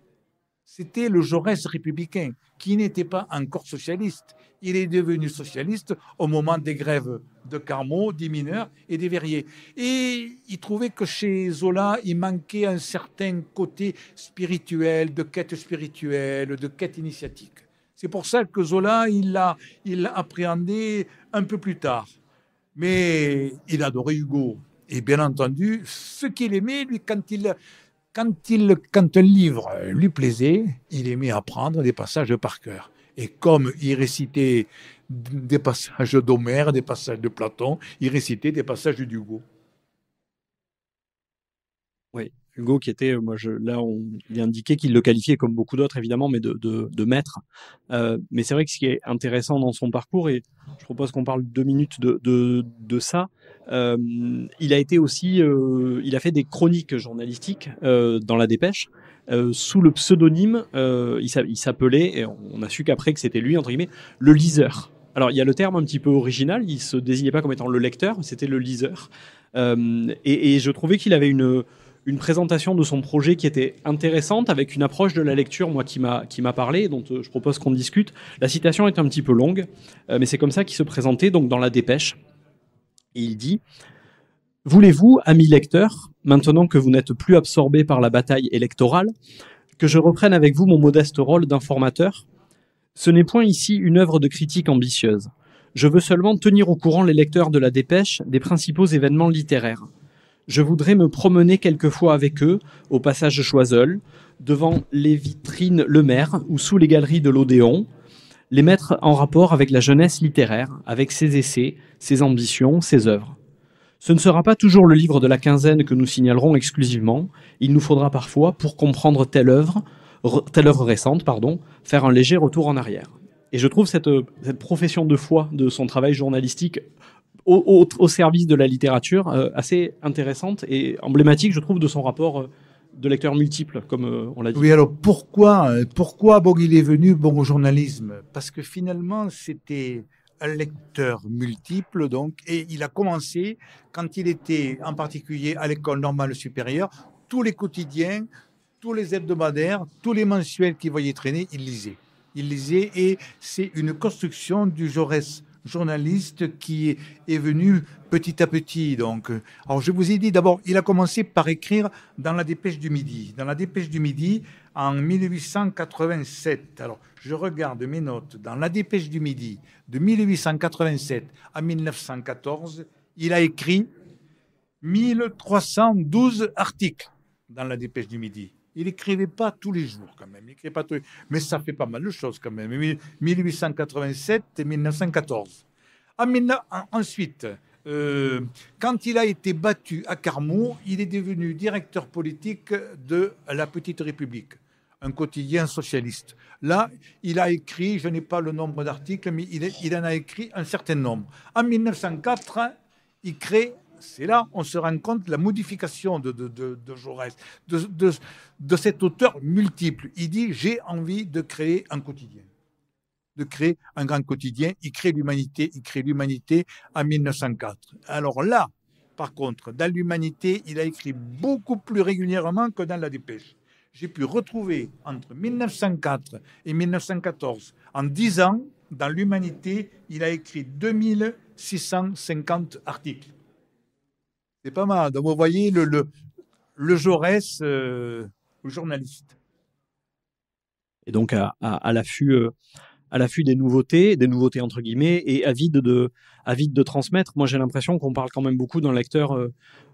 C'était le Jaurès républicain qui n'était pas encore socialiste il est devenu socialiste au moment des grèves de Carmaux, des mineurs et des verriers. Et il trouvait que chez Zola, il manquait un certain côté spirituel, de quête spirituelle, de quête initiatique. C'est pour ça que Zola, il l'a il appréhendé un peu plus tard. Mais il adorait Hugo. Et bien entendu, ce qu'il aimait, lui, quand il, quand, il, quand un livre lui plaisait, il aimait apprendre des passages par cœur. Et comme il récitait des passages d'Homère, des passages de Platon, il récitait des passages d'Hugo. Oui, Hugo, qui était, euh, moi, je, là, on, il indiquait qu'il le qualifiait comme beaucoup d'autres, évidemment, mais de, de, maître. Euh, mais c'est vrai que ce qui est intéressant dans son parcours, et je propose qu'on parle deux minutes de, de, ça, euh, il a été aussi, il a fait des chroniques journalistiques dans La Dépêche. sous le pseudonyme, il s'appelait, et on a su qu'après que c'était lui, entre guillemets, le liseur. Alors, il y a le terme un petit peu original, il se désignait pas comme étant le lecteur, c'était le liseur. et je trouvais qu'il avait une, une présentation de son projet qui était intéressante avec une approche de la lecture, moi, qui m'a, qui m'a parlé, dont euh, je propose qu'on discute. La citation est un petit peu longue, euh, mais c'est comme ça qu'il se présentait, donc dans la dépêche. il dit Voulez-vous, amis lecteurs, maintenant que vous n'êtes plus absorbés par la bataille électorale, que je reprenne avec vous mon modeste rôle d'informateur Ce n'est point ici une œuvre de critique ambitieuse. Je veux seulement tenir au courant les lecteurs de la dépêche des principaux événements littéraires je voudrais me promener quelquefois avec eux au passage de Choiseul, devant les vitrines Le Maire ou sous les galeries de l'Odéon, les mettre en rapport avec la jeunesse littéraire, avec ses essais, ses ambitions, ses œuvres. Ce ne sera pas toujours le livre de la quinzaine que nous signalerons exclusivement, il nous faudra parfois, pour comprendre telle œuvre, telle œuvre récente, pardon, faire un léger retour en arrière. Et je trouve cette euh, profession de foi de son travail journalistique au, service de la littérature euh, assez intéressante et emblématique, je trouve, de son rapport euh, de lecteur multiple, comme euh, on l'a dit. Oui, alors pourquoi, pourquoi il est venu bon, au journalisme Parce que finalement, c'était un lecteur multiple, donc, et il a commencé quand il était en particulier à l'école normale supérieure, tous les quotidiens, tous les hebdomadaires, tous les mensuels qu'il voyait traîner, il lisait. Il lisait et c'est une construction du Jaurès journaliste qui est venu petit à petit. Donc, alors je vous ai dit d'abord, il a commencé par écrire dans la Dépêche du Midi. Dans la Dépêche du Midi, en 1887. Alors, je regarde mes notes. Dans la Dépêche du Midi, de 1887 à 1914, il a écrit 1312 articles dans la Dépêche du Midi. Il écrivait pas tous les jours quand même, il écrivait pas tous mais ça fait pas mal de choses quand même. 1887 et 1914. Ah, ensuite, euh, quand il a été battu à Carmaux, il est devenu directeur politique de La Petite République, un quotidien socialiste. Là, il a écrit, je n'ai pas le nombre d'articles, mais il, il en a écrit un certain nombre. En 1904, il crée c'est là on se rend compte de la modification de, de, de, de Jaurès, de, cet auteur multiple. Il dit j'ai envie de créer un quotidien, de créer un grand quotidien. Il crée l'humanité, il crée l'humanité en 1904. Alors là, par contre, dans l'humanité, il a écrit beaucoup plus régulièrement que dans la dépêche. J'ai pu retrouver entre 1904 et 1914, en 10 ans, dans l'humanité, il a écrit 2650 articles. C'est pas mal. Donc, vous voyez le, le, le Jaurès euh, journaliste. Et donc, à, à, l'affût. Euh, à l'affût des nouveautés, des nouveautés entre guillemets, et avide de, avide de transmettre. Moi, j'ai l'impression qu'on parle quand même beaucoup d'un lecteur, euh,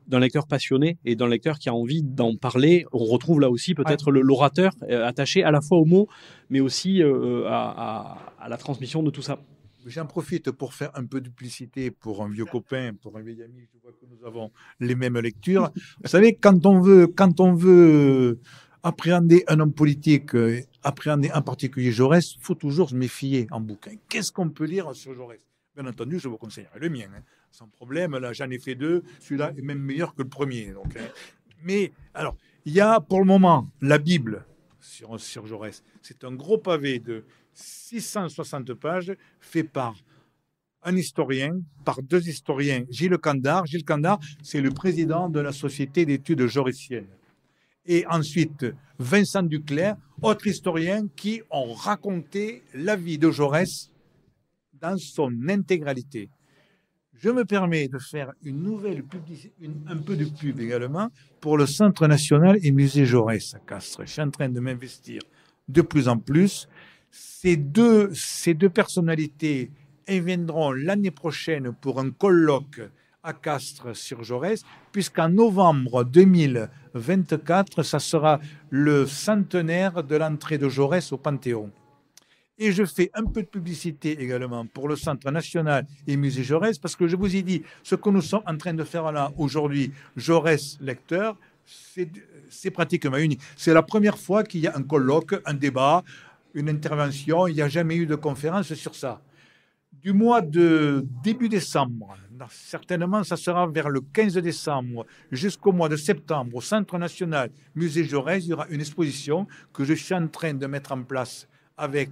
lecteur passionné et d'un lecteur qui a envie d'en parler. On retrouve là aussi peut-être l'orateur attaché à la fois aux mots, mais aussi à, à la transmission de tout ça. J'en profite pour faire un peu de duplicité pour un vieux copain, pour un vieil ami. Je vois que nous avons les mêmes lectures. Vous savez, quand on veut, quand on veut euh, appréhender un homme politique, euh, appréhender en particulier Jaurès, faut toujours se méfier en bouquin. Qu'est-ce qu'on peut lire sur Jaurès Bien entendu, je vous conseillerais le mien, hein. sans problème. Là, j'en ai fait deux. Celui-là est même meilleur que le premier. Donc, hein. mais alors, il y a pour le moment la Bible sur, sur Jaurès. C'est un gros pavé de 660 pages fait par un historien, par deux historiens, Gilles Candard. Gilles Candard, c'est le président de la Société d'études jorissiennes. Et ensuite, Vincent Duclerc, autre historien qui ont raconté la vie de Jaurès dans son intégralité. Je me permets de faire une nouvelle un peu de pub également, pour le Centre national et musée Jaurès à Castres. Je suis en train de m'investir de plus en plus ces deux, ces deux personnalités viendront l'année prochaine pour un colloque à Castres sur Jaurès, puisqu'en novembre 2024, ça sera le centenaire de l'entrée de Jaurès au Panthéon. Et je fais un peu de publicité également pour le Centre national et musée Jaurès, parce que je vous ai dit, ce que nous sommes en train de faire là aujourd'hui, Jaurès lecteur, c'est pratiquement unique. C'est la première fois qu'il y a un colloque, un débat, une intervention. Il n'y a jamais eu de conférence sur ça. Du mois de début décembre, certainement ça sera vers le 15 décembre, jusqu'au mois de septembre, au Centre national Musée Jaurès, il y aura une exposition que je suis en train de mettre en place avec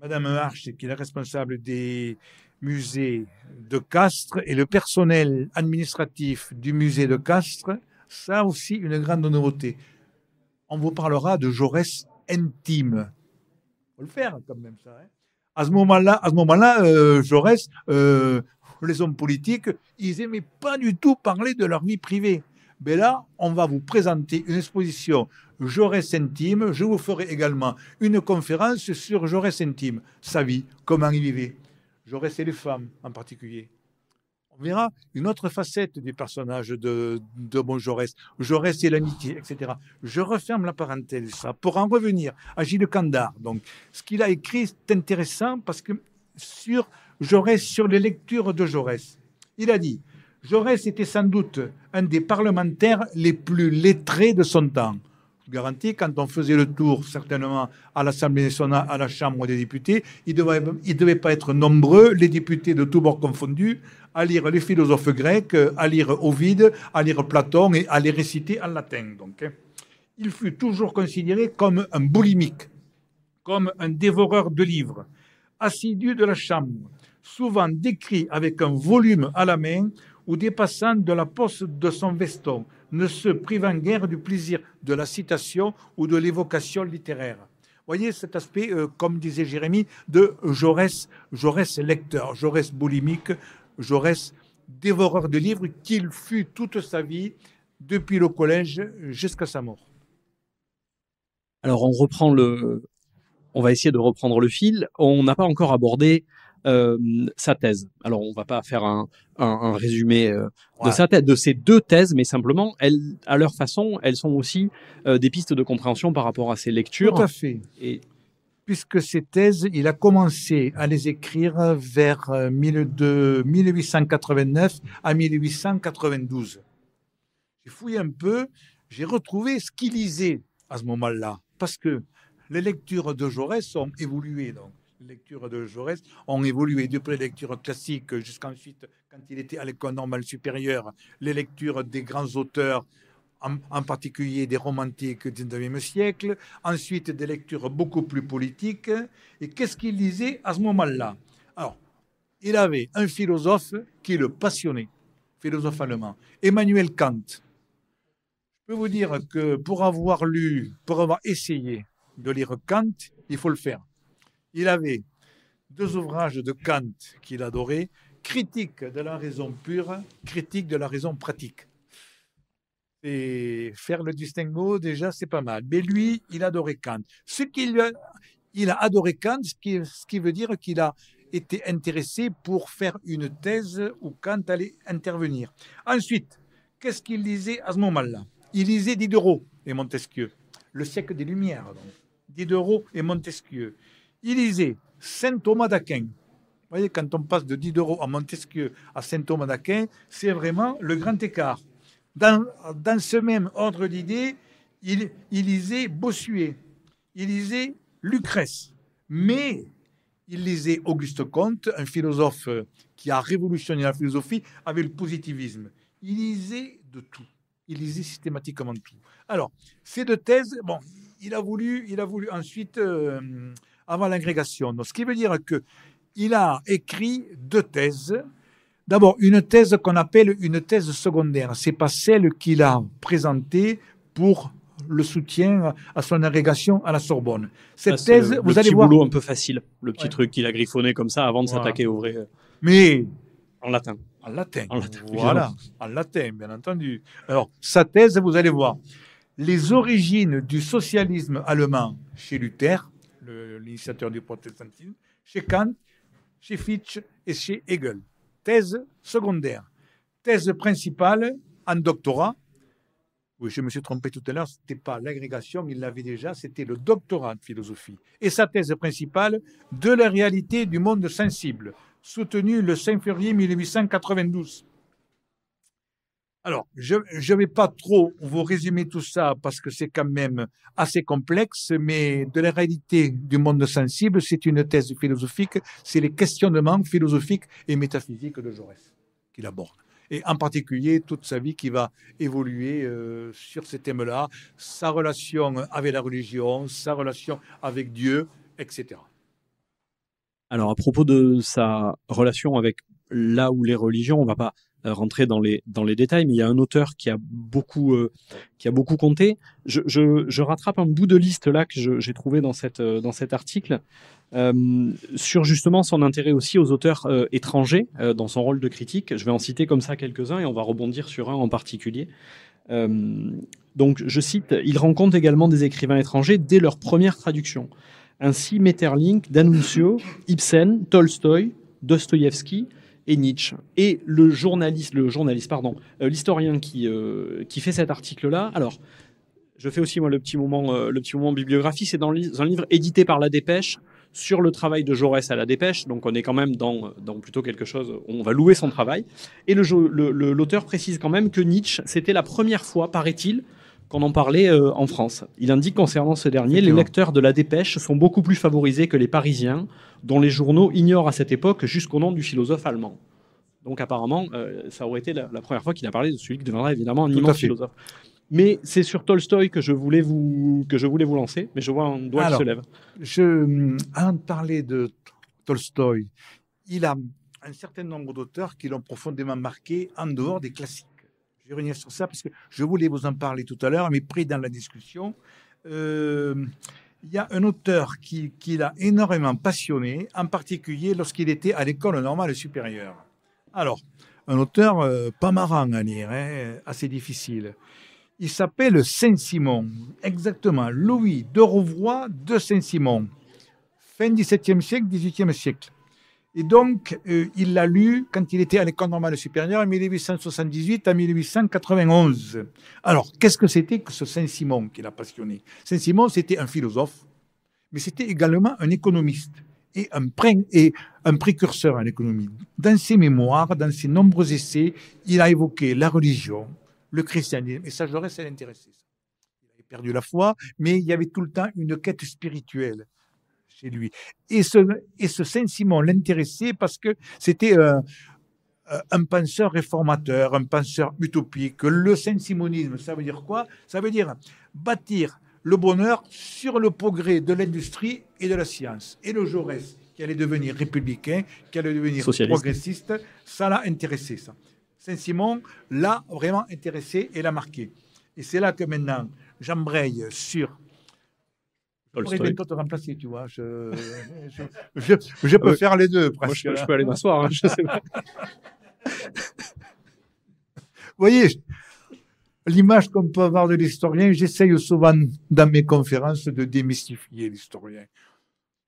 Madame March qui est la responsable des musées de Castres, et le personnel administratif du musée de Castres. Ça aussi, une grande nouveauté. On vous parlera de Jaurès intime le faire quand même, ça. Hein. À ce moment-là, à ce moment-là, euh, Jaurès, euh, les hommes politiques, ils aimaient pas du tout parler de leur vie privée. Mais ben là, on va vous présenter une exposition Jaurès intime. Je vous ferai également une conférence sur Jaurès intime, sa vie, comment il vivait. Jaurès et les femmes en particulier on verra une autre facette du personnage de, de Bon Jaurès. Jaurès et l'amitié, etc. Je referme la parenthèse ça, pour en revenir à Gilles Candard. Donc, ce qu'il a écrit est intéressant parce que sur Jaurès, sur les lectures de Jaurès, il a dit Jaurès était sans doute un des parlementaires les plus lettrés de son temps. Garanti, Quand on faisait le tour, certainement, à l'Assemblée nationale, à la Chambre des députés, il ne devait, pas être nombreux, les députés de tous bords confondus, à lire les philosophes grecs, à lire Ovide, à lire Platon et à les réciter en latin. Donc, Il fut toujours considéré comme un boulimique, comme un dévoreur de livres, assidu de la Chambre, souvent décrit avec un volume à la main ou dépassant de la poste de son veston, ne se privant guère du plaisir de la citation ou de l'évocation littéraire. Voyez cet aspect, euh, comme disait Jérémie, de Jaurès, Jaurès lecteur, Jaurès boulimique, Jaurès dévoreur de livres qu'il fut toute sa vie, depuis le collège jusqu'à sa mort. Alors on reprend le, on va essayer de reprendre le fil. On n'a pas encore abordé euh, sa thèse. Alors, on va pas faire un, un, résumé euh, de sa de ces deux thèses, mais simplement, elles, à leur façon, elles sont aussi euh, des pistes de compréhension par rapport à ses lectures. Tout à fait. Et... Puisque ces thèses, il a commencé à les écrire vers 1889 à 1892. J'ai fouillé un peu, j'ai retrouvé ce qu'il lisait à ce moment-là, parce que les lectures de Jaurès ont évolué. Donc lectures de Jaurès ont évolué depuis les lectures classiques jusqu'ensuite, quand il était à l'école normale supérieure, les lectures des grands auteurs, en, particulier des romantiques du 19e siècle, ensuite des lectures beaucoup plus politiques. Et qu'est-ce qu'il disait à ce moment-là Alors, il avait un philosophe qui le passionnait, philosophe allemand, Emmanuel Kant. Je peux vous dire que pour avoir lu, pour avoir essayé de lire Kant, il faut le faire. Il avait deux ouvrages de Kant qu'il adorait, Critique de la raison pure, Critique de la raison pratique. Et faire le distinguo, déjà, c'est pas mal. Mais lui, il adorait Kant. Ce qu'il euh, il a adoré Kant, ce qui, veut dire qu'il a été intéressé pour faire une thèse où Kant allait intervenir. Ensuite, qu'est-ce qu'il lisait à ce moment-là Il lisait Diderot et Montesquieu, le siècle des Lumières. Donc. Diderot et Montesquieu. Il lisait Saint Thomas d'Aquin. Vous voyez, quand on passe de Diderot à Montesquieu à Saint Thomas d'Aquin, c'est vraiment le grand écart. Dans, dans ce même ordre d'idées, il, lisait Bossuet, il lisait Lucrèce, mais il lisait Auguste Comte, un philosophe euh, qui a révolutionné la philosophie avec le positivisme. Il lisait de tout. Il lisait systématiquement tout. Alors, ces deux thèses, bon, il a voulu, il a voulu ensuite euh, avant l'agrégation. ce qui veut dire que il a écrit deux thèses. D'abord, une thèse qu'on appelle une thèse secondaire. C'est pas celle qu'il a présentée pour le soutien à son agrégation à la Sorbonne. Cette ah, thèse, vous allez petit voir. boulot un peu facile, le petit truc qu'il a griffonné comme ça avant de s'attaquer au vrai. Euh, Mais en latin. En latin. En latin. Voilà, en latin, bien entendu. Alors, sa thèse, vous allez voir. Les origines du socialisme allemand chez Luther l'initiateur du protestantisme, chez Kant, chez Fichte et chez Hegel. Thèse secondaire. Thèse principale en doctorat. Oui, je me suis trompé tout à l'heure, ce n'était pas l'agrégation, il l'avait déjà, c'était le doctorat de philosophie. Et sa thèse principale, De la réalité du monde sensible, soutenue le 5 février 1892. Alors, je ne vais pas trop vous résumer tout ça parce que c'est quand même assez complexe, mais de la réalité du monde sensible, c'est une thèse philosophique, c'est les questionnements philosophiques et métaphysiques de Jaurès qu'il aborde. Et en particulier toute sa vie qui va évoluer euh, sur ces thèmes-là, sa relation avec la religion, sa relation avec Dieu, etc. Alors à propos de sa relation avec là où les religions, on ne va pas euh, rentrer dans les, dans les détails, mais il y a un auteur qui a beaucoup, euh, qui a beaucoup compté. Je, je, rattrape un bout de liste là que j'ai trouvé dans, cette, euh, dans cet article sur justement son intérêt aussi aux auteurs étrangers dans son rôle de critique. Je vais en citer comme ça quelques-uns et on va rebondir sur un en particulier. donc je cite, il rencontre également des écrivains étrangers dès leur première traduction. Ainsi, Metterlink, D'Annunzio, Ibsen, Tolstoy, Dostoïevski, et Nietzsche. Et le journaliste, le journaliste, pardon, euh, l'historien qui, euh, qui fait cet article-là, alors, je fais aussi moi le petit moment, euh, le petit moment bibliographie, c'est dans, un livre édité par La Dépêche sur le travail de Jaurès à La Dépêche, donc on est quand même dans, plutôt quelque chose, on va louer son travail. Et l'auteur le, le, précise quand même que Nietzsche, c'était la première fois, paraît-il, qu'on en parlait euh, en France. Il indique concernant ce dernier, les lecteurs de la dépêche sont beaucoup plus favorisés que les Parisiens, dont les journaux ignorent à cette époque jusqu'au nom du philosophe allemand. Donc apparemment, euh, ça aurait été la, première fois qu'il a parlé de celui qui deviendra évidemment un immense philosophe. Mais c'est sur Tolstoï que je voulais vous que je voulais vous lancer, mais je vois un doigt se lève. Je, euh, avant de parler de Tolstoï, il a un certain nombre d'auteurs qui l'ont profondément marqué en dehors des classiques je sur ça parce que je voulais vous en parler tout à l'heure, mais pris dans la discussion. Euh, il y a un auteur qui, l'a énormément passionné, en particulier lorsqu'il était à l'école normale supérieure. Alors, un auteur euh, pas marrant à lire, hein, assez difficile. Il s'appelle Saint-Simon, exactement, Louis de Rouvroy de Saint-Simon, fin 17e siècle, 18e siècle. Et donc, euh, il l'a lu quand il était à l'école normale supérieure, en 1878 à 1891. Alors, qu'est-ce que c'était que ce Saint-Simon qui l'a passionné Saint-Simon, c'était un philosophe, mais c'était également un économiste et un, et un précurseur en économie. Dans ses mémoires, dans ses nombreux essais, il a évoqué la religion, le christianisme, et ça, reste à l'intéresser. Il avait perdu la foi, mais il y avait tout le temps une quête spirituelle chez lui. Et ce, et ce Saint-Simon l'intéressait parce que c'était euh, un, penseur réformateur, un penseur utopique. Le Saint-Simonisme, ça veut dire quoi Ça veut dire bâtir le bonheur sur le progrès de l'industrie et de la science. Et le Jaurès, qui allait devenir républicain, qui allait devenir progressiste, ça l'a intéressé, ça. Saint-Simon l'a vraiment intéressé et l'a marqué. Et c'est là que maintenant, j'embraye sur Tolstoy. bientôt te remplacer, tu vois. Je, je, ah peux faire les deux, Moi, je, peux aller m'asseoir, hein, je sais pas. Vous voyez, l'image qu'on peut avoir de l'historien, j'essaye souvent dans mes conférences de démystifier l'historien.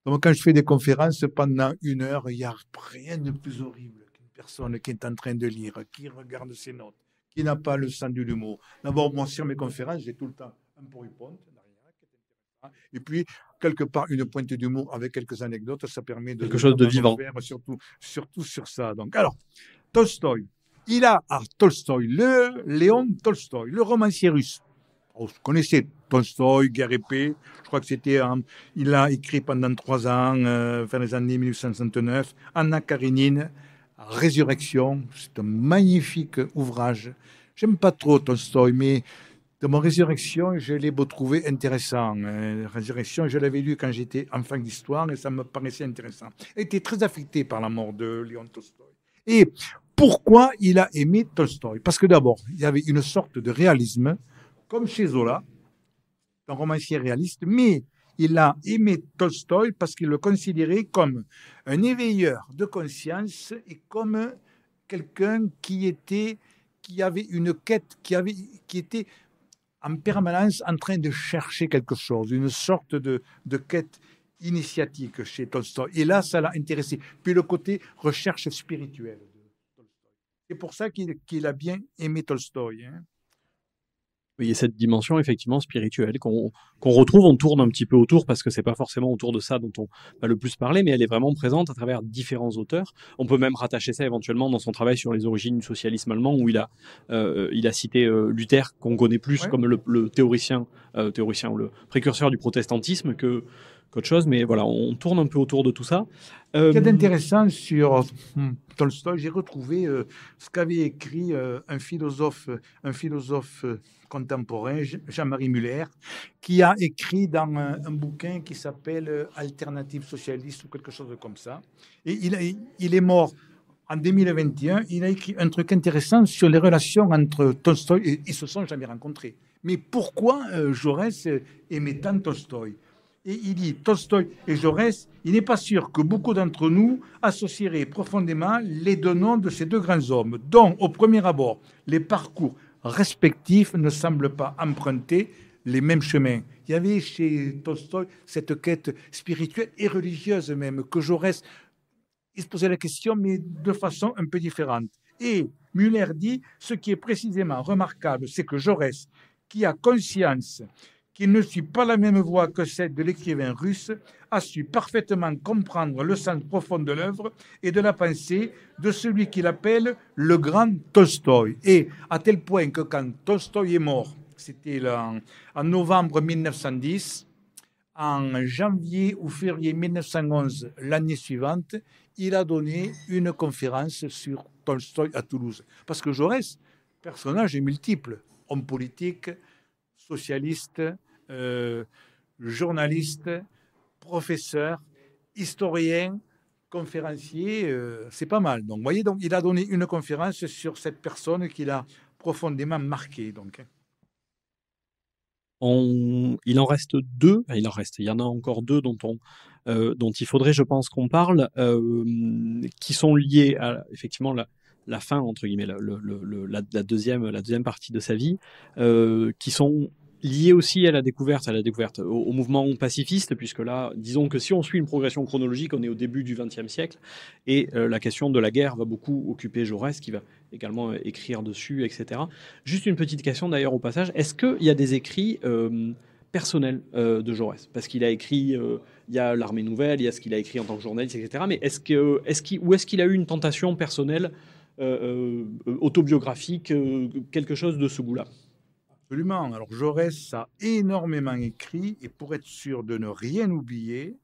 Donc quand je fais des conférences pendant une heure, il n'y a rien de plus horrible qu'une personne qui est en train de lire, qui regarde ses notes, qui n'a pas le sens de l'humour. D'abord, moi, sur mes conférences, j'ai tout le temps un PowerPoint, et puis, quelque part, une pointe d'humour avec quelques anecdotes, ça permet de. Quelque chose de vivant. Surtout, surtout sur ça. Donc, alors, Tolstoï. Il a à ah, Tolstoï, le Léon Tolstoï, le romancier russe. Vous oh, connaissez Tolstoï, Guerre et Je crois que c'était. il a écrit pendant trois ans, vers euh, les années 1869, Anna Karénine, Résurrection. C'est un magnifique ouvrage. J'aime pas trop Tolstoï, mais de mon résurrection, je l'ai beau trouver intéressant. Hein. résurrection, je l'avais lu quand j'étais en fin d'histoire et ça me paraissait intéressant. Il était très affecté par la mort de Léon Tolstoy. Et pourquoi il a aimé Tolstoy Parce que d'abord, il y avait une sorte de réalisme, comme chez Zola, un romancier réaliste, mais il a aimé Tolstoy parce qu'il le considérait comme un éveilleur de conscience et comme quelqu'un qui était qui avait une quête, qui, avait, qui était en permanence en train de chercher quelque chose, une sorte de, quête initiatique chez Tolstoï. Et là, ça l'a intéressé. Puis le côté recherche spirituelle C'est pour ça qu'il a bien aimé Tolstoï. Hein il y a cette dimension effectivement spirituelle qu'on retrouve, on tourne un petit peu autour parce que c'est pas forcément autour de ça dont on va le plus parler, mais elle est vraiment présente à travers différents auteurs. On peut même rattacher ça éventuellement dans son travail sur les origines du socialisme allemand où il a, euh, il a cité euh, Luther qu'on connaît plus comme le, le euh, théoricien, ou le précurseur du protestantisme que qu'autre chose. Mais voilà, on tourne un peu autour de tout ça. Euh... Ce d'intéressant sur hmm, Tolstoy. j'ai retrouvé euh, ce qu'avait écrit euh, un philosophe, un philosophe euh, contemporain, Jean-Marie Muller, qui a écrit dans un, bouquin qui s'appelle Alternative socialiste ou quelque chose comme ça. Et il, est mort en 2021, il a écrit un truc intéressant sur les relations entre Tolstoy et ils se sont jamais rencontrés. Mais pourquoi Jaurès aimait tant Tolstoï et il dit Tolstoï et Jaurès, il n'est pas sûr que beaucoup d'entre nous associeraient profondément les deux noms de ces deux grands hommes, dont, au premier abord, les parcours respectifs ne semblent pas emprunter les mêmes chemins. Il y avait chez Tolstoy cette quête spirituelle et religieuse même, que Jaurès, il se posait la question, mais de façon un peu différente. Et Muller dit, ce qui est précisément remarquable, c'est que Jaurès, qui a conscience qui ne suit pas la même voie que celle de l'écrivain russe, a su parfaitement comprendre le sens profond de l'œuvre et de la pensée de celui qu'il appelle le grand Tolstoï. Et à tel point que quand Tolstoï est mort, c'était en novembre 1910, en janvier ou février 1911, l'année suivante, il a donné une conférence sur Tolstoï à Toulouse. Parce que Jaurès, personnage multiple, homme politique, socialiste, euh, journaliste, professeur, historien, conférencier, euh, c'est pas mal. Donc, voyez, donc, il a donné une conférence sur cette personne qu'il a profondément marqué. Donc. Hein. On, il en reste deux, il en reste, il y en a encore deux dont on, euh, dont il faudrait, je pense, qu'on parle, qui sont liés à effectivement la, fin entre guillemets, le, la, deuxième, la deuxième partie de sa vie, qui sont lié aussi à la découverte, à la découverte, au, mouvement pacifiste, puisque là, disons que si on suit une progression chronologique, on est au début du XXe siècle, et euh, la question de la guerre va beaucoup occuper Jaurès, qui va également euh, écrire dessus, etc. Juste une petite question d'ailleurs au passage, est-ce qu'il y a des écrits euh, personnels de Jaurès Parce qu'il a écrit, il y a l'armée nouvelle, il y a ce qu'il a écrit en tant que journaliste, etc. Mais est-ce que, est est-ce qu'il a eu une tentation personnelle autobiographique, quelque chose de ce goût-là Absolument. Alors Jaurès a énormément écrit et pour être sûr de ne rien oublier,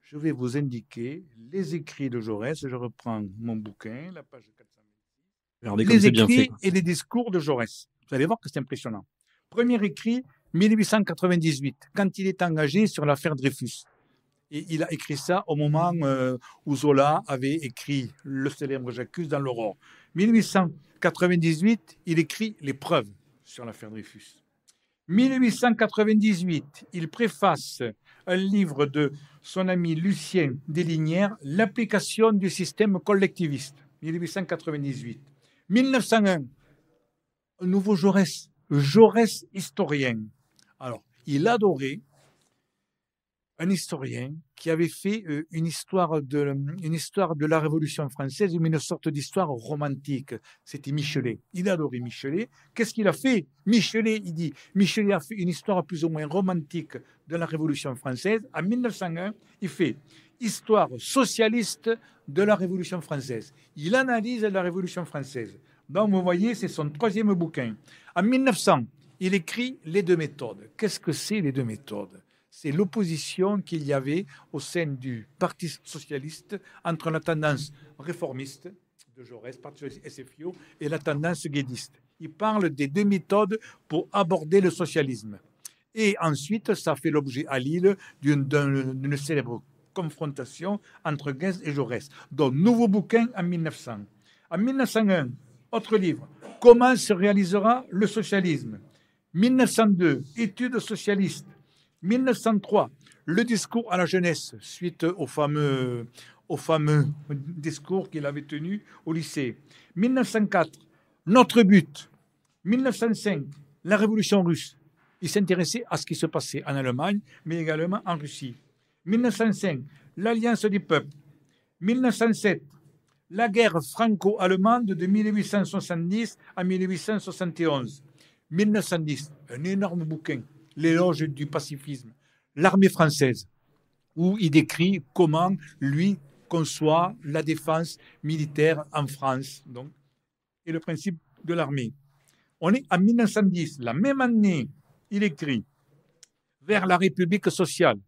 je vais vous indiquer les écrits de Jaurès. Je reprends mon bouquin, la page les écrits et les discours de Jaurès. Vous allez voir que c'est impressionnant. Premier écrit, 1898, quand il est engagé sur l'affaire Dreyfus. Et il a écrit ça au moment euh, où Zola avait écrit le célèbre J'accuse dans l'Aurore. 1898, il écrit Les preuves sur l'affaire Dreyfus. 1898, il préface un livre de son ami Lucien Deslinières, L'application du système collectiviste, 1898. 1901, un nouveau Jaurès, Jaurès historien. Alors, il adorait un historien qui avait fait euh, une histoire de, euh, une histoire de la Révolution française, une sorte d'histoire romantique. C'était Michelet. Il adorait Michelet. Qu'est-ce qu'il a fait Michelet, il dit, Michelet a fait une histoire plus ou moins romantique de la Révolution française. En 1901, il fait Histoire socialiste de la Révolution française. Il analyse la Révolution française. Donc, vous voyez, c'est son troisième bouquin. En 1900, il écrit Les deux méthodes. Qu'est-ce que c'est les deux méthodes c'est l'opposition qu'il y avait au sein du Parti socialiste entre la tendance réformiste de Jaurès, Parti socialiste SFIO, et la tendance guédiste. Il parle des deux méthodes pour aborder le socialisme. Et ensuite, ça fait l'objet à Lille d'une célèbre confrontation entre Guès et Jaurès. Donc, nouveau bouquin en 1900. En 1901, autre livre, Comment se réalisera le socialisme 1902, Études socialistes 1903, le discours à la jeunesse, suite au fameux, discours qu'il avait tenu au lycée. 1904, notre but. 1905, la révolution russe. Il s'intéressait à ce qui se passait en Allemagne, mais également en Russie. 1905, l'Alliance des peuples. 1907, la guerre franco-allemande de 1870 à 1871. 1910, un énorme bouquin l'éloge du pacifisme, l'armée française, où il décrit comment lui conçoit la défense militaire en France, donc, et le principe de l'armée. On est en 1910, la même année, il écrit Vers la République sociale.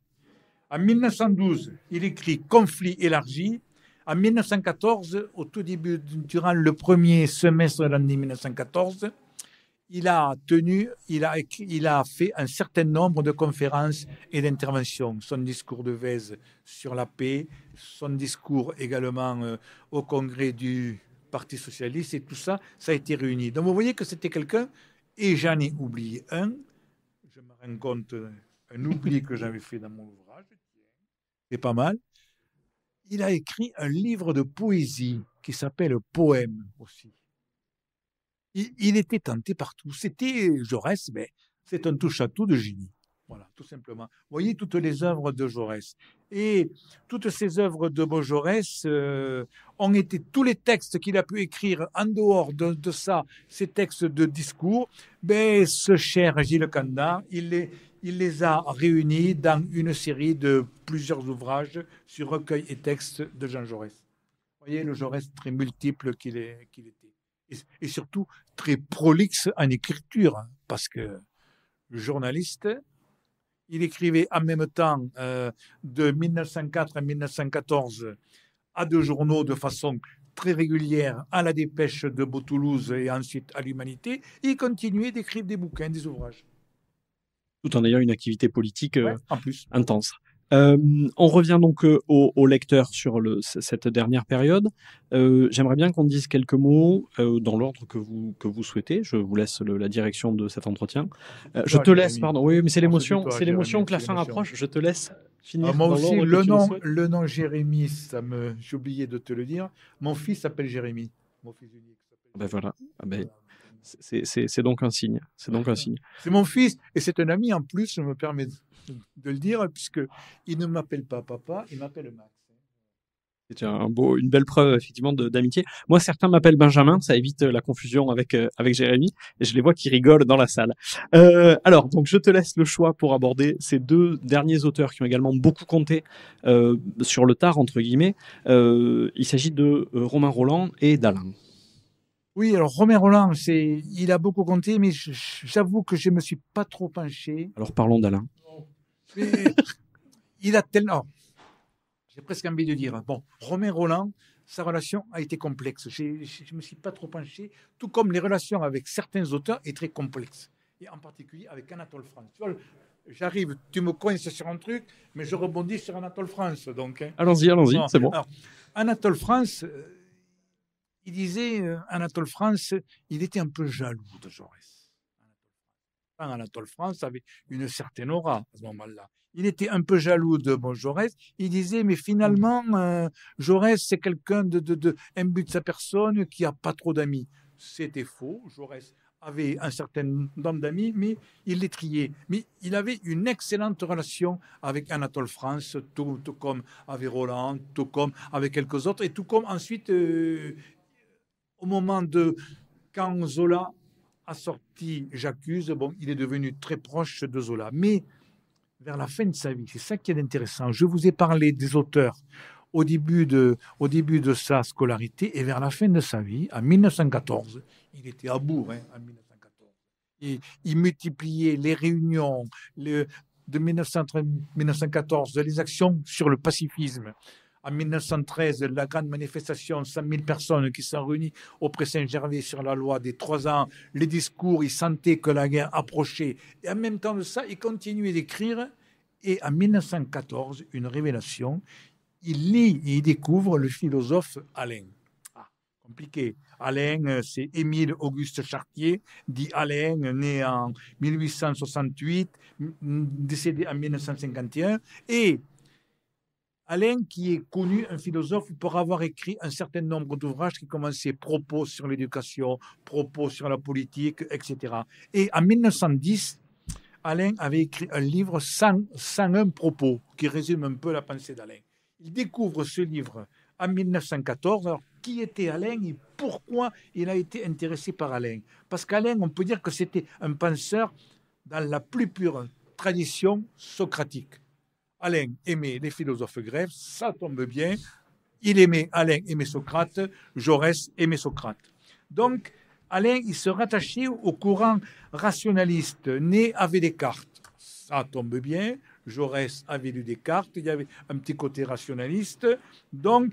En 1912, il écrit Conflit élargi. En 1914, au tout début, durant le premier semestre de l'année 1914, il a tenu, il a, il a fait un certain nombre de conférences et d'interventions. Son discours de Vèze sur la paix, son discours également euh, au congrès du Parti socialiste, et tout ça, ça a été réuni. Donc vous voyez que c'était quelqu'un, et j'en ai oublié un, je me rends compte, euh, un oubli que j'avais fait dans mon ouvrage, c'est pas mal. Il a écrit un livre de poésie qui s'appelle Poème aussi. Il, était tenté partout. C'était euh, Jaurès, mais ben, c'est un tout-château de génie. Voilà, tout simplement. voyez toutes les œuvres de Jaurès. Et toutes ces œuvres de Jaurès euh, ont été tous les textes qu'il a pu écrire en dehors de, ça, ces textes de discours. Mais ben, ce cher Gilles Canda, il les, il les a réunis dans une série de plusieurs ouvrages sur recueil et textes de Jean Jaurès. voyez le Jaurès très multiple qu'il était et surtout très prolixe en écriture, hein, parce que le journaliste, il écrivait en même temps euh, de 1904 à 1914 à deux journaux de façon très régulière, à la dépêche de Beau-Toulouse et ensuite à l'Humanité, et il continuait d'écrire des bouquins, des ouvrages. Tout en ayant une activité politique euh, intense. Euh, on revient donc euh, au, lecteur sur cette dernière période. Euh, j'aimerais bien qu'on dise quelques mots dans l'ordre que vous, souhaitez. Je vous laisse la direction de cet entretien. je te laisse, pardon. Oui, mais c'est l'émotion, c'est l'émotion que la fin approche. Je te laisse finir. Ah, moi aussi, le nom, le, nom Jérémy, ça me, j'ai oublié de te le dire. Mon fils s'appelle Jérémy. Mon fils unique. Ben voilà. Ah, ben, c'est donc un signe. C'est donc un signe. C'est mon fils et c'est un ami en plus, je me permets de le dire, puisque il ne m'appelle pas papa, il m'appelle Max. C'est un beau, une belle preuve effectivement d'amitié. Moi, certains m'appellent Benjamin, ça évite euh, la confusion avec euh, avec Jérémy. Et je les vois qui rigolent dans la salle. Euh, alors, donc, je te laisse le choix pour aborder ces deux derniers auteurs qui ont également beaucoup compté sur le tard entre guillemets. il s'agit de Romain Roland et d'Alain. Oui, alors Romain Roland, il a beaucoup compté, mais j'avoue que je ne me suis pas trop penché. Alors parlons d'Alain. il a tellement. J'ai presque envie de dire. Bon, Romain Roland, sa relation a été complexe. Je ne me suis pas trop penché, tout comme les relations avec certains auteurs est très complexe, et en particulier avec Anatole France. Tu vois, j'arrive, tu me coinces sur un truc, mais je rebondis sur Anatole France. Donc, hein. allons-y, allons-y, c'est bon. Anatole France. Euh, il disait, euh, Anatole France, il était un peu jaloux de Jaurès. Anatole France avait une certaine aura à ce moment-là. Il était un peu jaloux de bon Jaurès. Il disait, mais finalement, mm. euh, Jaurès, c'est quelqu'un de, de, de but de sa personne qui a pas trop d'amis. C'était faux. Jaurès avait un certain nombre d'amis, mais il les triait. Mais il avait une excellente relation avec Anatole France, tout, comme avec Roland, tout comme avec quelques autres, et tout comme ensuite euh, au moment de quand Zola a sorti J'accuse, bon, il est devenu très proche de Zola. Mais vers la fin de sa vie, c'est ça qui est intéressant. Je vous ai parlé des auteurs au début, de, au début de sa scolarité et vers la fin de sa vie, en 1914, il était à Bourg hein, en 1914. il multipliait les réunions de 1914, les actions sur le pacifisme, en 1913, la grande manifestation, 100 000 personnes qui sont réunies auprès saint gervais sur la loi des trois ans, les discours, ils sentaient que la guerre approchait. Et en même temps de ça, ils continuaient d'écrire. Et en 1914, une révélation, il lit et il découvre le philosophe Alain. Ah, compliqué. Alain, euh, c'est Émile Auguste Chartier, dit Alain, né en 1868, décédé en 1951. Et Alain, qui est connu, un philosophe, pour avoir écrit un certain nombre d'ouvrages qui commençaient propos sur l'éducation, propos sur la politique, etc. Et en 1910, Alain avait écrit un livre sans, sans un propos, qui résume un peu la pensée d'Alain. Il découvre ce livre en 1914. Alors, qui était Alain et pourquoi il a été intéressé par Alain Parce qu'Alain, on peut dire que c'était un penseur dans la plus pure tradition socratique. Alain aimait les philosophes grecs, ça tombe bien. Il aimait Alain aimait Socrate, Jaurès aimait Socrate. Donc, Alain, il se rattachait au courant rationaliste né avec Descartes. Ça tombe bien. Jaurès avait lu Descartes, il y avait un petit côté rationaliste. Donc,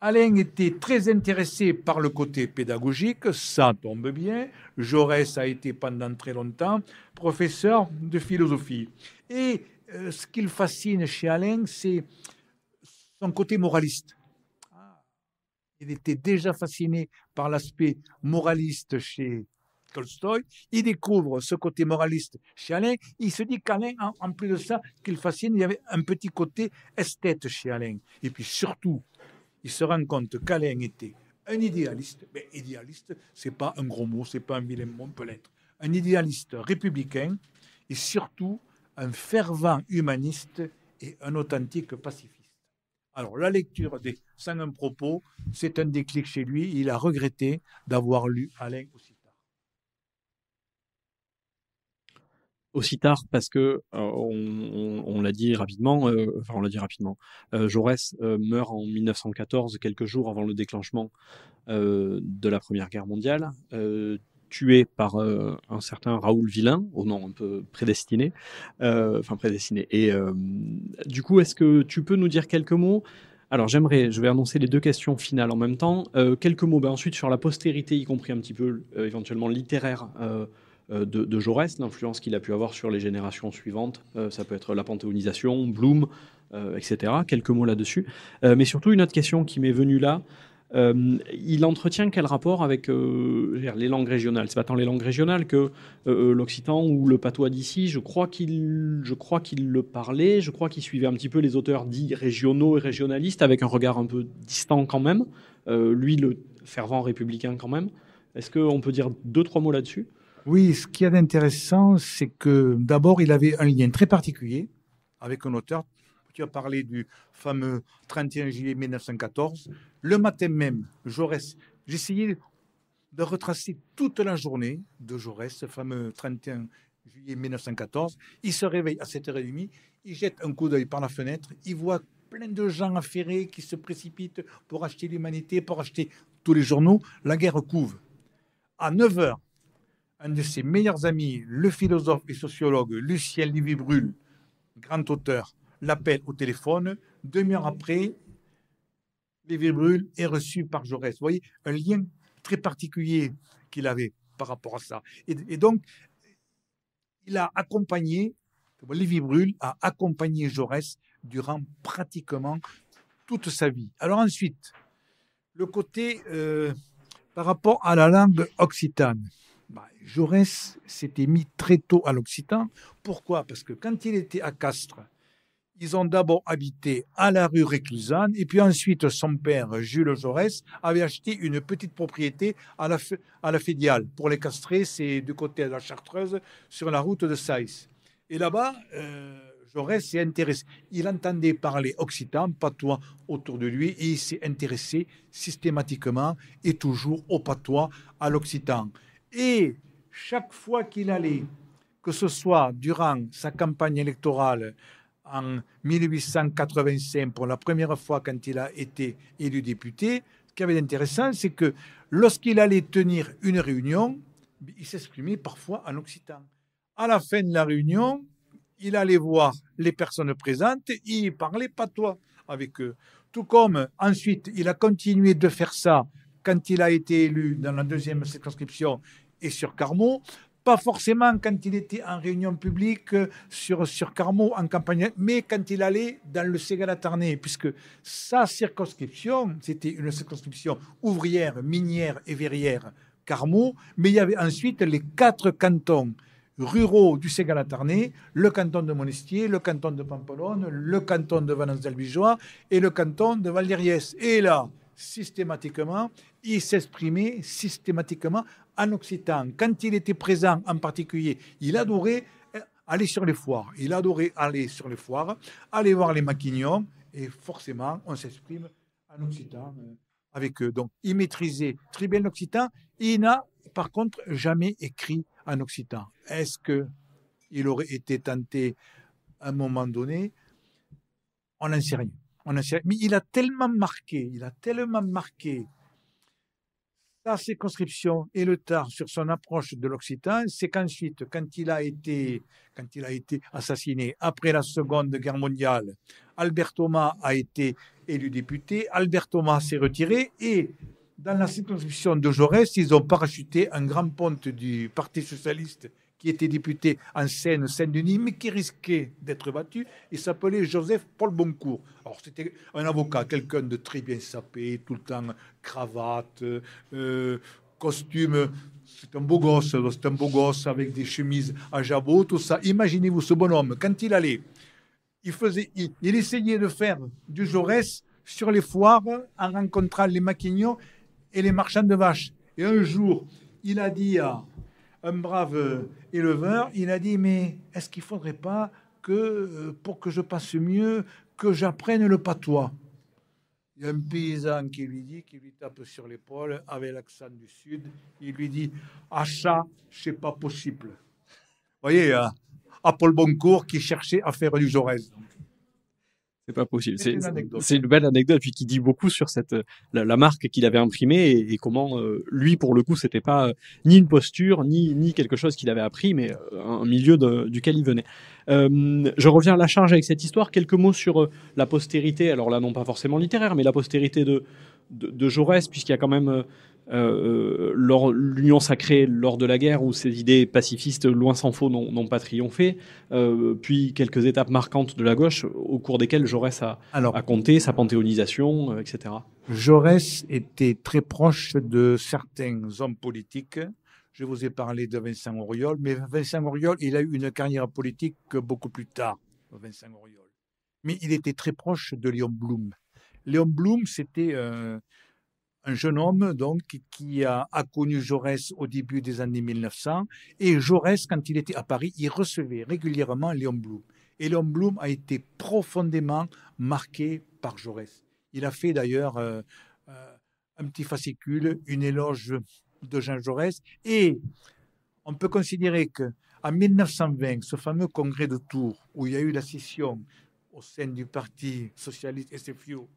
Alain était très intéressé par le côté pédagogique, ça tombe bien. Jaurès a été pendant très longtemps professeur de philosophie. Et euh, ce qu'il fascine chez Alain, c'est son côté moraliste. Ah. Il était déjà fasciné par l'aspect moraliste chez Tolstoy. Il découvre ce côté moraliste chez Alain. Il se dit qu'Alain, en, plus de ça, qu'il fascine, il y avait un petit côté esthète chez Alain. Et puis surtout, il se rend compte qu'Alain était un idéaliste. Mais idéaliste, c'est pas un gros mot, c'est pas un vilain mot, on peut l'être. Un idéaliste républicain et surtout un fervent humaniste et un authentique pacifiste. Alors, la lecture des 101 propos, c'est un déclic chez lui. Il a regretté d'avoir lu Alain aussi tard. Aussi tard, parce que, euh, on, l'a dit rapidement, euh, on l'a dit rapidement, euh, Jaurès meurt en 1914, quelques jours avant le déclenchement de la Première Guerre mondiale tué par euh, un certain Raoul Villain, au nom un peu prédestiné, euh, enfin prédestiné. Et euh, du coup, est-ce que tu peux nous dire quelques mots alors j'aimerais, je vais annoncer les deux questions finales en même temps. quelques mots ben, ensuite sur la postérité, y compris un petit peu éventuellement littéraire de, de, Jaurès, l'influence qu'il a pu avoir sur les générations suivantes. ça peut être la panthéonisation, Bloom, etc. Quelques mots là-dessus. mais surtout, une autre question qui m'est venue là, euh, il entretient quel rapport avec euh, les langues régionales C'est pas tant les langues régionales que euh, l'occitan ou le patois d'ici. Je crois qu'il, je crois qu'il le parlait. Je crois qu'il suivait un petit peu les auteurs dits régionaux et régionalistes avec un regard un peu distant quand même. lui, le fervent républicain quand même. Est-ce qu'on peut dire deux trois mots là-dessus Oui, ce qui est intéressant, c'est que d'abord, il avait un lien très particulier avec un auteur. Tu as parlé du fameux 31 juillet 1914 le matin même, Jaurès, j'essayais de retracer toute la journée de Jaurès, ce fameux 31 juillet 1914. Il se réveille à 7h30, il jette un coup d'œil par la fenêtre, il voit plein de gens affairés qui se précipitent pour acheter l'humanité, pour acheter tous les journaux. La guerre couve. À 9h, un de ses meilleurs amis, le philosophe et sociologue Lucien Lévy-Brulle, grand auteur, l'appelle au téléphone. Demi-heure après, Lévi Brûle est reçu par Jaurès. Vous voyez, un lien très particulier qu'il avait par rapport à ça. Et, donc, il a accompagné, Les Vibrules, a accompagné Jaurès durant pratiquement toute sa vie. Alors ensuite, le côté euh, par rapport à la langue occitane. Bah, Jaurès s'était mis très tôt à l'occitan. Pourquoi Parce que quand il était à Castres, ils ont d'abord habité à la rue Réclusane, et puis ensuite son père, Jules Jaurès, avait acheté une petite propriété à la, à la Fédiale. Pour les castrer, c'est du côté de la Chartreuse, sur la route de Saïs. Et là-bas, euh, Jaurès s'est intéressé. Il entendait parler occitan, patois autour de lui, et il s'est intéressé systématiquement et toujours au patois, à l'occitan. Et chaque fois qu'il allait, que ce soit durant sa campagne électorale, en 1885 pour la première fois quand il a été élu député, ce qui avait d'intéressant, c'est que lorsqu'il allait tenir une réunion, il s'exprimait parfois en occitan. À la fin de la réunion, il allait voir les personnes présentes et il parlait pas toi avec eux. Tout comme ensuite, il a continué de faire ça quand il a été élu dans la deuxième circonscription et sur Carmaux, pas forcément quand il était en réunion publique euh, sur, sur en campagne, mais quand il allait dans le ségala puisque sa circonscription, c'était une circonscription ouvrière, minière et verrière, Carmo, mais il y avait ensuite les quatre cantons ruraux du ségala le canton de Monestier, le canton de Pampelonne, le canton de Valence d'Albigeois et le canton de Valériès. Et là, systématiquement il s'exprimait systématiquement en occitan. Quand il était présent en particulier, il adorait euh, aller sur les foires. Il adorait aller sur les foires, aller voir les maquignons et forcément, on s'exprime en occitan euh, avec eux. Donc, il maîtrisait très bien l'occitan. Il n'a, par contre, jamais écrit en occitan. Est-ce que il aurait été tenté à un moment donné On n'en sait rien mais il a tellement marqué, il a tellement marqué sa circonscription et le tard sur son approche de l'Occitan, c'est qu'ensuite, quand il a été, quand il a été assassiné après la Seconde Guerre mondiale, Albert Thomas a été élu député, Albert Thomas s'est retiré et dans la circonscription de Jaurès, ils ont parachuté un grand ponte du Parti socialiste qui était député en Seine-Saint-Denis, mais qui risquait d'être battu. Il s'appelait Joseph Paul Boncourt. Alors, c'était un avocat, quelqu'un de très bien sapé, tout le temps cravate, euh, costume. C'est un beau gosse, c'est un beau gosse avec des chemises à jabot, tout ça. Imaginez-vous ce bonhomme, quand il allait, il, faisait, il, il essayait de faire du Jaurès sur les foires en rencontrant les maquignons et les marchands de vaches. Et un jour, il a dit à un brave euh, éleveur, il a dit, mais est-ce qu'il ne faudrait pas que, euh, pour que je passe mieux, que j'apprenne le patois Il y a un paysan qui lui dit, qui lui tape sur l'épaule, avec l'accent du sud, il lui dit, ah ça, c'est pas possible. Vous voyez, à hein, Paul Boncourt qui cherchait à faire du Jaurès. C'est pas possible. C'est une, belle anecdote, puis qui dit beaucoup sur cette la, marque qu'il avait imprimée et, comment euh, lui, pour le coup, c'était pas euh, ni une posture, ni ni quelque chose qu'il avait appris, mais euh, un milieu duquel il venait. je reviens à la charge avec cette histoire. Quelques mots sur la postérité. Alors là, non pas forcément littéraire, mais la postérité de de, Jaurès, puisqu'il y a quand même euh, euh, l'union sacrée lors de la guerre, où ces idées pacifistes, loin sans faux n'ont pas triomphé, euh, puis quelques étapes marquantes de la gauche, au cours desquelles Jaurès a, Alors, compté sa panthéonisation, etc. Jaurès était très proche de certains hommes politiques. Je vous ai parlé de Vincent Auriol, mais Vincent Auriol, il a eu une carrière politique beaucoup plus tard, Vincent Mais il était très proche de Léon Blum. Léon Blum, c'était euh, un jeune homme donc qui a, connu Jaurès au début des années 1900. Et Jaurès, quand il était à Paris, il recevait régulièrement Léon Blum. Et Léon Blum a été profondément marqué par Jaurès. Il a fait d'ailleurs euh, euh, un petit fascicule, une éloge de Jean Jaurès. Et on peut considérer que en 1920, ce fameux congrès de Tours, où il y a eu la scission au sein du Parti socialiste SFIO,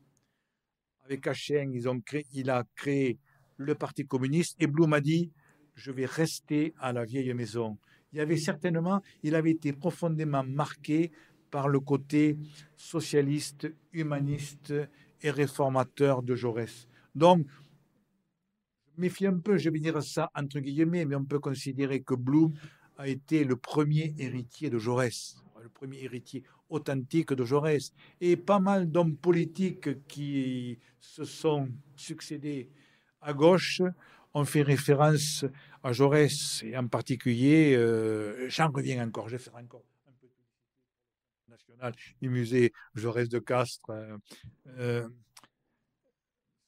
avec Hachin, ils ont créé, il a créé le Parti communiste et Blum a dit je vais rester à la vieille maison. Il avait certainement, il avait été profondément marqué par le côté socialiste, humaniste et réformateur de Jaurès. Donc, je méfie un peu, je vais dire ça entre guillemets, mais on peut considérer que Blum a été le premier héritier de Jaurès, le premier héritier authentique de Jaurès. Et pas mal d'hommes politiques qui se sont succédés à gauche ont fait référence à Jaurès, et en particulier, euh, j'en reviens encore, je ferai encore un peu national, du musée Jaurès de Castres. Euh, euh,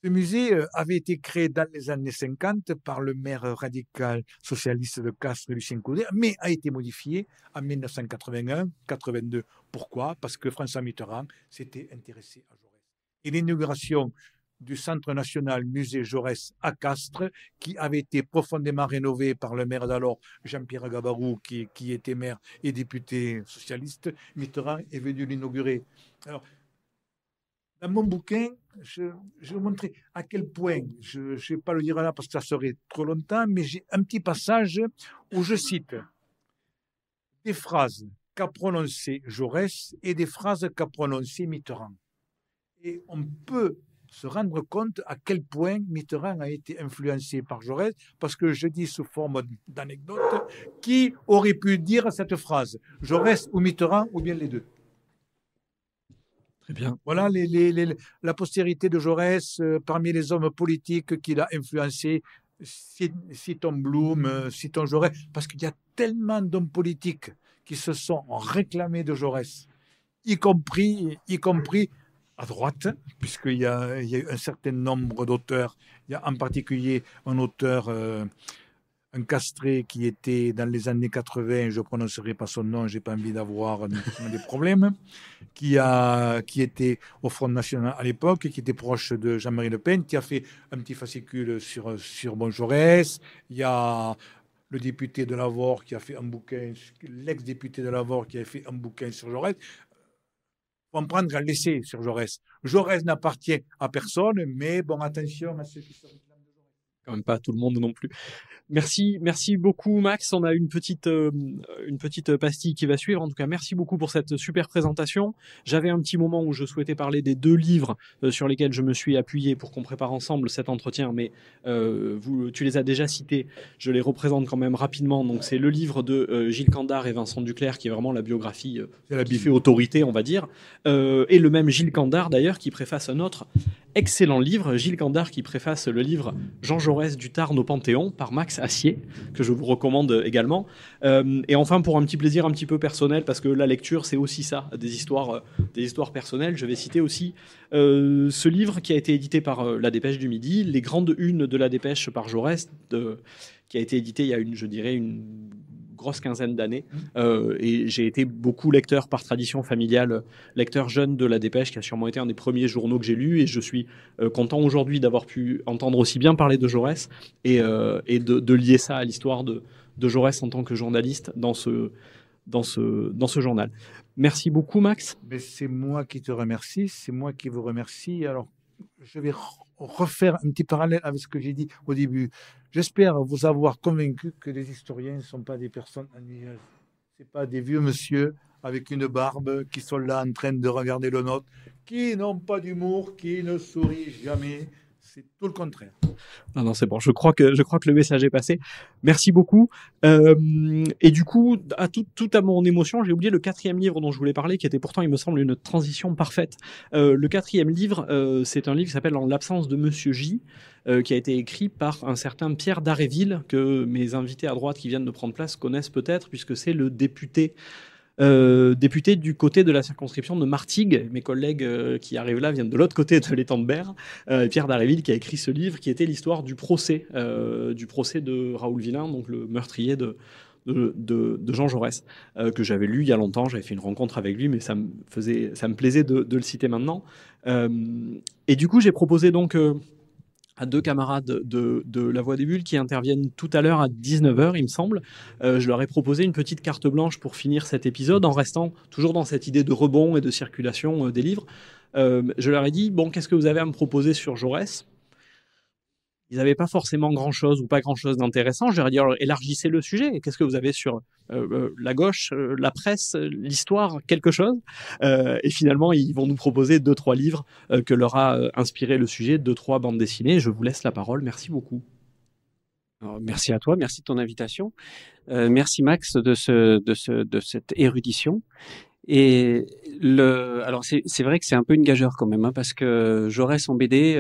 le musée euh, avait été créé dans les années 50 par le maire radical socialiste de Castres, Lucien Coudet, mais a été modifié en 1981-82. Pourquoi Parce que François Mitterrand s'était intéressé à Jaurès. Et l'inauguration du Centre national Musée Jaurès à Castres, qui avait été profondément rénové par le maire d'alors, Jean-Pierre Gabarou, qui, était maire et député socialiste. Mitterrand est venu l'inaugurer dans mon bouquin, je, vais vous montrer à quel point, je ne vais pas le dire là parce que ça serait trop longtemps, mais j'ai un petit passage où je cite des phrases qu'a prononcées Jaurès et des phrases qu'a prononcées Mitterrand. Et on peut se rendre compte à quel point Mitterrand a été influencé par Jaurès, parce que je dis sous forme d'anecdote, qui aurait pu dire cette phrase Jaurès ou Mitterrand ou bien les deux bien. Voilà les, la postérité de Jaurès euh, parmi les hommes politiques qu'il a influencés. Citons Blum, citons euh, Jaurès, parce qu'il y a tellement d'hommes politiques qui se sont réclamés de Jaurès, y compris, y compris à droite, puisqu'il y, a eu un certain nombre d'auteurs. Il y a en particulier un auteur. Euh, un castré qui était dans les années 80, je ne prononcerai pas son nom, j'ai pas envie d'avoir des problèmes, qui, a, qui était au Front National à l'époque, qui était proche de Jean-Marie Le Pen, qui a fait un petit fascicule sur, sur Bon Jaurès. Il y a le député de Lavore qui a fait un bouquin, l'ex-député de Lavore qui a fait un bouquin sur Jaurès. On prendre un laisser sur Jaurès. Jaurès n'appartient à personne, mais bon, attention à ce qui sont même pas tout le monde non plus. Merci, merci beaucoup Max. On a une petite, euh, une petite pastille qui va suivre. En tout cas, merci beaucoup pour cette super présentation. J'avais un petit moment où je souhaitais parler des deux livres euh, sur lesquels je me suis appuyé pour qu'on prépare ensemble cet entretien, mais euh, tu les as déjà cités. Je les représente quand même rapidement. Donc, c'est le livre de Gilles Candard et Vincent Duclerc, qui est vraiment la biographie la qui autorité, on va dire, et le même Gilles Candard d'ailleurs qui préface un autre excellent livre, Gilles Gandard qui préface le livre Jean Jaurès du Tarn au Panthéon par Max Assier, que je vous recommande également. Euh, et enfin, pour un petit plaisir un petit peu personnel, parce que la lecture, c'est aussi ça, des histoires, euh, des histoires personnelles, je vais citer aussi euh, ce livre qui a été édité par La Dépêche du Midi, Les grandes unes de La Dépêche par Jaurès, qui a été édité il y a une, je dirais, une grosse quinzaine d'années. Euh, et j'ai été beaucoup lecteur par tradition familiale, lecteur jeune de La Dépêche, qui a sûrement été un des premiers journaux que j'ai lu. Et je suis euh, content aujourd'hui d'avoir pu entendre aussi bien parler de Jaurès et, euh, de, lier ça à l'histoire de, Jaurès en tant que journaliste dans ce, dans ce, dans ce journal. Merci beaucoup, Max. Mais c'est moi qui te remercie, c'est moi qui vous remercie. Alors, je vais refaire un petit parallèle avec ce que j'ai dit au début. J'espère vous avoir convaincu que les historiens ne sont pas des personnes ennuyeuses. Ce pas des vieux monsieur avec une barbe qui sont là en train de regarder le nôtre, qui n'ont pas d'humour, qui ne sourient jamais, c'est tout le contraire. Non, non, c'est bon. Je crois que je crois que le message est passé. Merci beaucoup. Euh, et du coup, à tout, à mon émotion, j'ai oublié le quatrième livre dont je voulais parler, qui était pourtant, il me semble, une transition parfaite. Euh, le quatrième livre, euh, c'est un livre qui s'appelle En l'absence de Monsieur J, qui a été écrit par un certain Pierre Daréville, que mes invités à droite qui viennent de prendre place connaissent peut-être, puisque c'est le député euh, député du côté de la circonscription de Martigues. Mes collègues euh, qui arrivent là viennent de l'autre côté de l'étang de Berre. Euh, Pierre Daréville qui a écrit ce livre qui était l'histoire du procès, du procès de Raoul Villain, donc le meurtrier de, de, Jean Jaurès, que j'avais lu il y a longtemps. J'avais fait une rencontre avec lui, mais ça me, faisait, ça me plaisait de, le citer maintenant. et du coup, j'ai proposé donc à deux camarades de, La Voix des Bulles qui interviennent tout à l'heure à 19h, il me semble. Euh, je leur ai proposé une petite carte blanche pour finir cet épisode en restant toujours dans cette idée de rebond et de circulation euh, des livres. Euh, je leur ai dit, bon, qu'est-ce que vous avez à me proposer sur Jaurès Ils n'avaient pas forcément grand-chose ou pas grand-chose d'intéressant. Je leur dit, alors, élargissez le sujet. Qu'est-ce que vous avez sur euh, euh, la gauche, euh, la presse, l'histoire, quelque chose. et finalement, ils vont nous proposer deux, trois livres que leur a inspiré le sujet, deux, trois bandes dessinées. Je vous laisse la parole. Merci beaucoup. merci à toi, merci de ton invitation. merci Max de, cette érudition. Et alors c'est vrai que c'est un peu une gageure quand même, hein, parce que Jaurès en BD,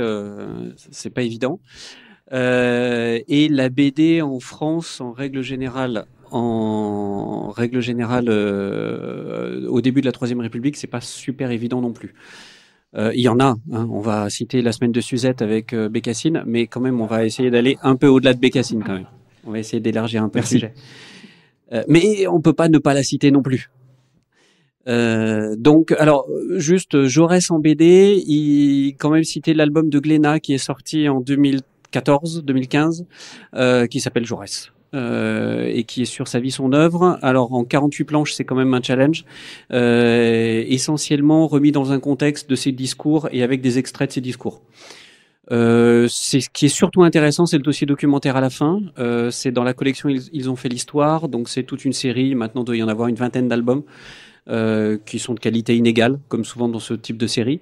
c'est pas évident. et la BD en France, en règle générale, en règle générale, euh, au début de la Troisième République, c'est pas super évident non plus. Euh, il y en a, hein. on va citer la semaine de Suzette avec euh, Bécassine, mais quand même, on va essayer d'aller un peu au-delà de Bécassine quand même. On va essayer d'élargir un peu le sujet. mais on peut pas ne pas la citer non plus. donc, alors, juste Jaurès en BD, il quand même cité l'album de Glénat qui est sorti en 2014, 2015, qui s'appelle Jaurès. Euh, et qui est sur sa vie, son œuvre. Alors en 48 planches, c'est quand même un challenge, euh, essentiellement remis dans un contexte de ses discours et avec des extraits de ses discours. Euh, c'est ce qui est surtout intéressant, c'est le dossier documentaire à la fin. c'est dans la collection ils, ont fait l'histoire, donc c'est toute une série. Maintenant, il doit y en avoir une vingtaine d'albums. qui sont de qualité inégale, comme souvent dans ce type de série.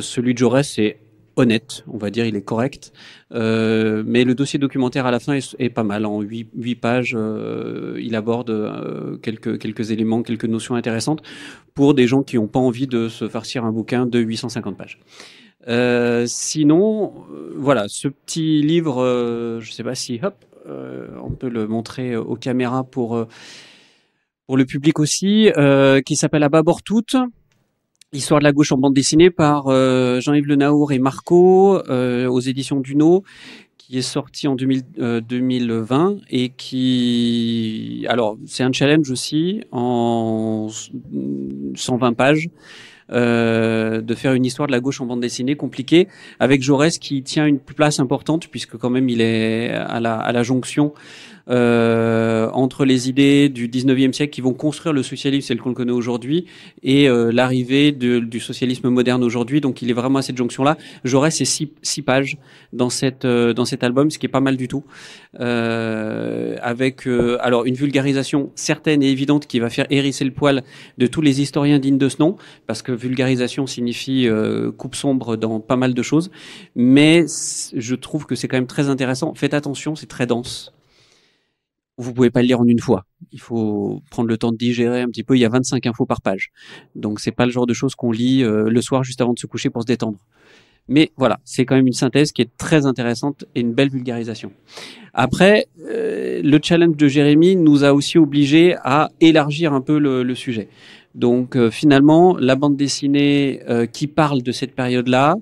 celui de Jaurès c'est honnête, on va dire, il est correct. Euh, mais le dossier documentaire à la fin est, pas mal. En 8, pages, euh, il aborde euh, quelques, éléments, quelques notions intéressantes pour des gens qui n'ont pas envie de se farcir un bouquin de 850 pages. sinon, voilà, ce petit livre, je ne sais pas si, hop, on peut le montrer aux caméras pour, pour le public aussi, qui s'appelle À Histoire de la gauche en bande dessinée par euh, Jean-Yves Le Naour et Marco euh, aux éditions Duno, qui est sorti en 2020 euh, et qui, alors c'est un challenge aussi en 120 pages. Euh, de faire une histoire de la gauche en bande dessinée compliquée, avec Jaurès qui tient une place importante puisque quand même il est à la, à la jonction euh, entre les idées du 19e siècle qui vont construire le socialisme tel qu'on le connaît aujourd'hui et euh, l'arrivée du socialisme moderne aujourd'hui. Donc il est vraiment à cette jonction-là. J'aurais ces six, pages dans, cette, euh, dans cet album, ce qui est pas mal du tout, euh, avec alors une vulgarisation certaine et évidente qui va faire hérisser le poil de tous les historiens dignes de ce nom, parce que vulgarisation signifie coupe sombre dans pas mal de choses, mais je trouve que c'est quand même très intéressant. Faites attention, c'est très dense vous pouvez pas le lire en une fois. Il faut prendre le temps de digérer un petit peu. Il y a 25 infos par page. Donc c'est pas le genre de choses qu'on lit euh, le soir juste avant de se coucher pour se détendre. Mais voilà, c'est quand même une synthèse qui est très intéressante et une belle vulgarisation. Après, euh, le challenge de Jérémy nous a aussi obligé à élargir un peu le, sujet. Donc euh, finalement, la bande dessinée qui parle de cette période-là,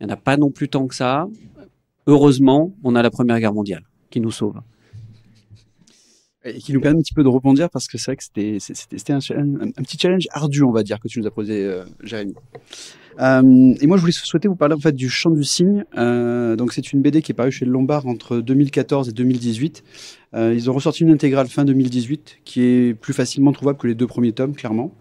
il n'y en a pas non plus tant que ça. Heureusement, on a la Première Guerre mondiale qui nous sauve. Et qui nous permet un petit peu de rebondir parce que c'est vrai que c'était, un, petit challenge ardu, on va dire, que tu nous as posé, euh, Jérémy. Euh, et moi, je voulais souhaiter vous parler en fait du Chant du Cygne. Euh, donc, c'est une BD qui est parue chez Lombard entre 2014 et 2018. ils ont ressorti une intégrale fin 2018 qui est plus facilement trouvable que les deux premiers tomes, clairement.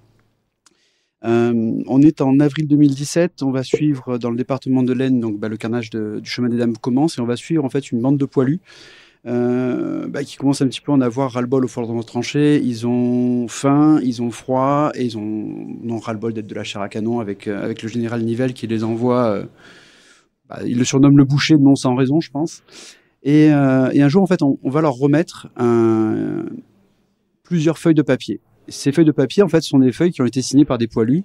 on est en avril 2017. On va suivre dans le département de l'Aisne, donc bah, le carnage du chemin des dames commence et on va suivre en fait une bande de poilus euh, bah, qui commencent un petit peu à en avoir ras-le-bol au fond de tranchée. Ils ont faim, ils ont froid, et ils ont, ras-le-bol d'être de la chair à canon avec, euh, avec le général Nivelle qui les envoie. Euh, bah, il le surnomme le boucher, non sans raison, je pense. Et, et un jour, en fait, on, on va leur remettre un, plusieurs feuilles de papier ces feuilles de papier, en fait, sont des feuilles qui ont été signées par des poilus.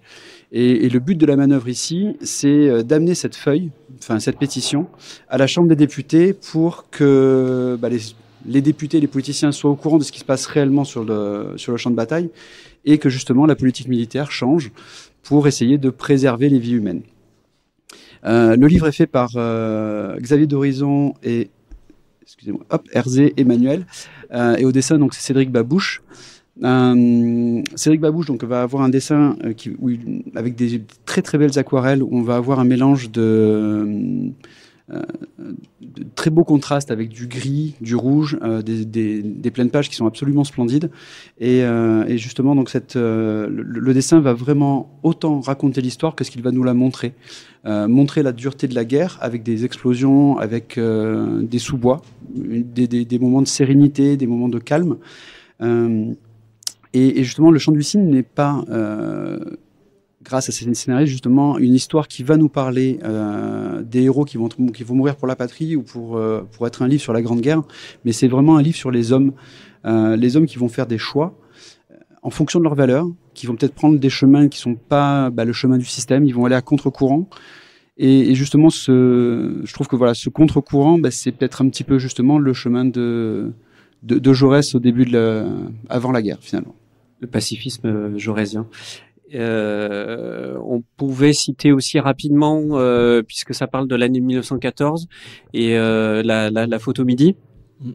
Et, le but de la manœuvre ici, c'est euh, d'amener cette feuille, enfin cette pétition, à la Chambre des députés pour que bah, les, députés les politiciens soient au courant de ce qui se passe réellement sur le, champ de bataille et que justement la politique militaire change pour essayer de préserver les vies humaines. Euh, le livre est fait par euh, Xavier d'Horizon et excusez-moi, hop, Emmanuel. et au dessin, donc, c'est Cédric Babouche. Euh, Cédric Babouche donc, va avoir un dessin euh, qui, avec des très très belles aquarelles où on va avoir un mélange de, euh, très beaux contrastes avec du gris, du rouge, des, pleines pages qui sont absolument splendides. Et, justement, donc, cette, le, dessin va vraiment autant raconter l'histoire que ce qu'il va nous la montrer. montrer la dureté de la guerre avec des explosions, avec des sous-bois, des, moments de sérénité, des moments de calme. Et, justement, le chant du cygne n'est pas, euh, grâce à ces scénarios, justement, une histoire qui va nous parler euh, des héros qui vont, qui vont mourir pour la patrie ou pour, euh, pour être un livre sur la Grande Guerre, mais c'est vraiment un livre sur les hommes, les hommes qui vont faire des choix en fonction de leurs valeurs, qui vont peut-être prendre des chemins qui ne sont pas bah, le chemin du système, ils vont aller à contre-courant. Et, justement, ce, je trouve que voilà, ce contre-courant, bah, c'est peut-être un petit peu justement le chemin de, de, Jaurès au début de avant la guerre, finalement pacifisme euh, jaurésien. Euh, on pouvait citer aussi rapidement, euh, puisque ça parle de l'année 1914 et la, photo midi. Mm.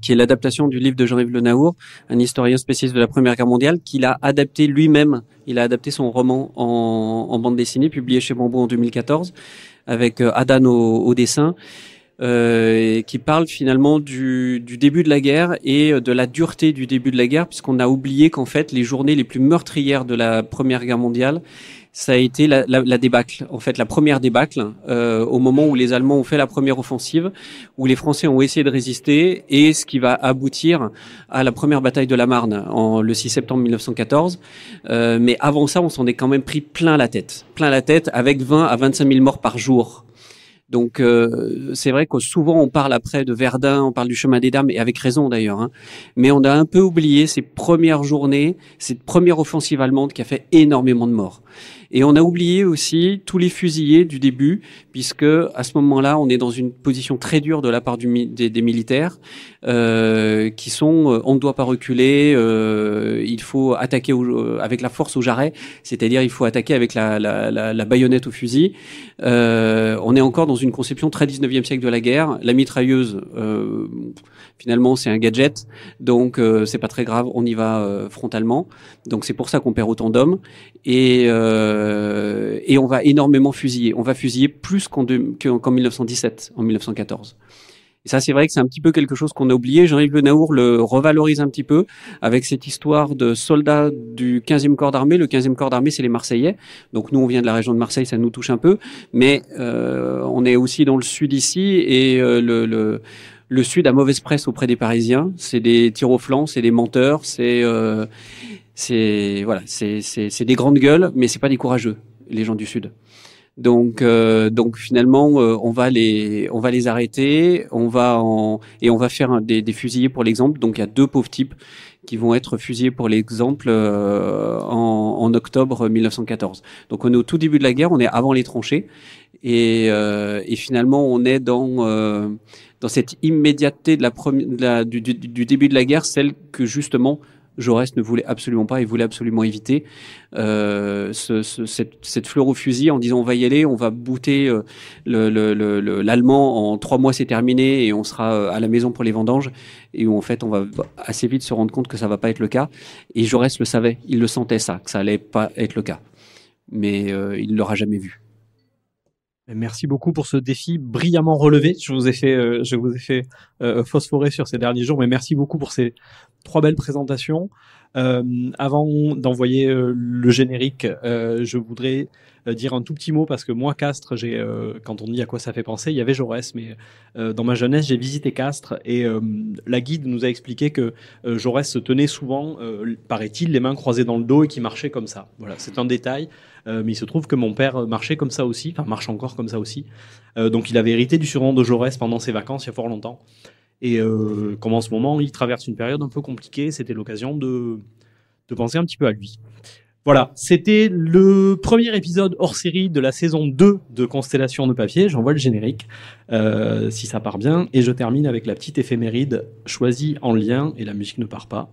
qui est l'adaptation du livre de Jean-Yves Le Naour, un historien spécialiste de la Première Guerre mondiale, qu'il a adapté lui-même. Il a adapté son roman en, bande dessinée, publié chez Bambou en 2014, avec Adan au dessin. Euh, qui parle finalement du, du, début de la guerre et euh, de la dureté du début de la guerre, puisqu'on a oublié qu'en fait les journées les plus meurtrières de la Première Guerre mondiale, ça a été la, la, la débâcle, en fait la première débâcle, euh, au moment où les Allemands ont fait la première offensive, où les Français ont essayé de résister, et ce qui va aboutir à la première bataille de la Marne, en, le 6 septembre 1914. mais avant ça, on s'en est quand même pris plein la tête, plein la tête, avec 20 à 25 000 morts par jour. Donc euh, c'est vrai que souvent on parle après de Verdun, on parle du chemin des dames, et avec raison d'ailleurs, hein. mais on a un peu oublié ces premières journées, cette première offensive allemande qui a fait énormément de morts. Et on a oublié aussi tous les fusillés du début, puisque à ce moment-là, on est dans une position très dure de la part des, militaires, euh, qui sont euh, on ne doit pas reculer, euh, il faut attaquer avec la force au jarret, c'est-à-dire il faut attaquer avec la, baïonnette au fusil. on est encore dans une conception très 19e siècle de la guerre. La mitrailleuse, Finalement, c'est un gadget, donc euh, c'est pas très grave, on y va euh, frontalement. Donc c'est pour ça qu'on perd autant d'hommes et euh, et on va énormément fusiller. On va fusiller plus qu'en 1917, en 1914. Et ça, c'est vrai que c'est un petit peu quelque chose qu'on a oublié. Jean-Yves Le Naour le revalorise un petit peu avec cette histoire de soldats du 15e corps d'armée. Le 15e corps d'armée, c'est les Marseillais. Donc nous, on vient de la région de Marseille, ça nous touche un peu. Mais euh, on est aussi dans le sud ici et le, le, le Sud a mauvaise presse auprès des Parisiens. C'est des tirs au flanc, c'est des menteurs, c'est euh, voilà, c'est des grandes gueules, mais c'est pas des courageux les gens du Sud. Donc euh, donc finalement euh, on va les on va les arrêter, on va et on va faire des, fusillés pour l'exemple. Donc il y a deux pauvres types qui vont être fusillés pour l'exemple en, octobre 1914. Donc on est au tout début de la guerre, on est avant les tranchées et finalement on est dans dans cette immédiateté du, début de la guerre, celle que justement Jaurès ne voulait absolument pas, et voulait absolument éviter euh, cette, fleur au fusil en disant on va y aller, on va bouter euh, l'allemand en trois mois c'est terminé et on sera euh, à la maison pour les vendanges et en fait on va assez vite se rendre compte que ça va pas être le cas et Jaurès le savait, il le sentait ça, que ça allait pas être le cas, mais il ne l'aura jamais vu. Merci beaucoup pour ce défi brillamment relevé. Je vous ai fait, euh, je vous ai fait euh, phosphorer sur ces derniers jours, mais merci beaucoup pour ces trois belles présentations. Euh, avant d'envoyer le générique, je voudrais dire un tout petit mot parce que moi, Castres, quand on dit à quoi ça fait penser, il y avait Jaurès, mais dans ma jeunesse, j'ai visité Castres et la guide nous a expliqué que Jaurès se tenait souvent, paraît-il, les mains croisées dans le dos et qui marchait comme ça. Voilà, c'est un détail. Euh, mais il se trouve que mon père marchait comme ça aussi, enfin marche encore comme ça aussi. Euh, donc il avait hérité du surnom de Jaurès pendant ses vacances il y a fort longtemps. Et euh, comme en ce moment, il traverse une période un peu compliquée, c'était l'occasion de, penser un petit peu à lui. Voilà, c'était le premier épisode hors série de la saison 2 de Constellation de papier. J'envoie le générique, si ça part bien. Et je termine avec la petite éphéméride choisie en lien, et la musique ne part pas.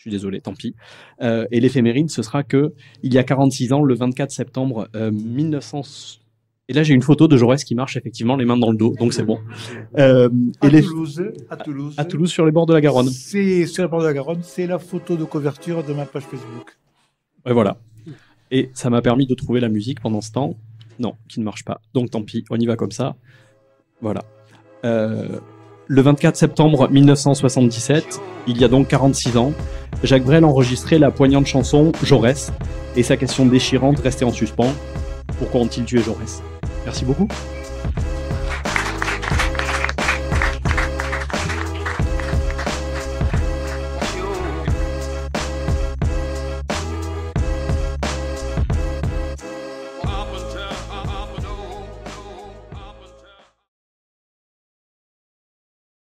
Je suis désolé, tant pis. Euh, et l'éphéméride, ce sera que il y a 46 ans, le 24 septembre 1900. Euh, et là, j'ai une photo de Jaurès qui marche effectivement les mains dans le dos, donc c'est bon. Euh, à, et les... Toulouse, à, Toulouse, à Toulouse, sur les bords de la Garonne. C'est sur les bords de la Garonne, c'est la photo de couverture de ma page Facebook. Et voilà. Et ça m'a permis de trouver la musique pendant ce temps. Non, qui ne marche pas. Donc tant pis, on y va comme ça. Voilà. Le 24 septembre 1977, il y a donc 46 ans, Jacques Brel enregistrait la poignante chanson Jaurès et sa question déchirante restait en suspens. Pourquoi ont-ils tué Jaurès Merci beaucoup.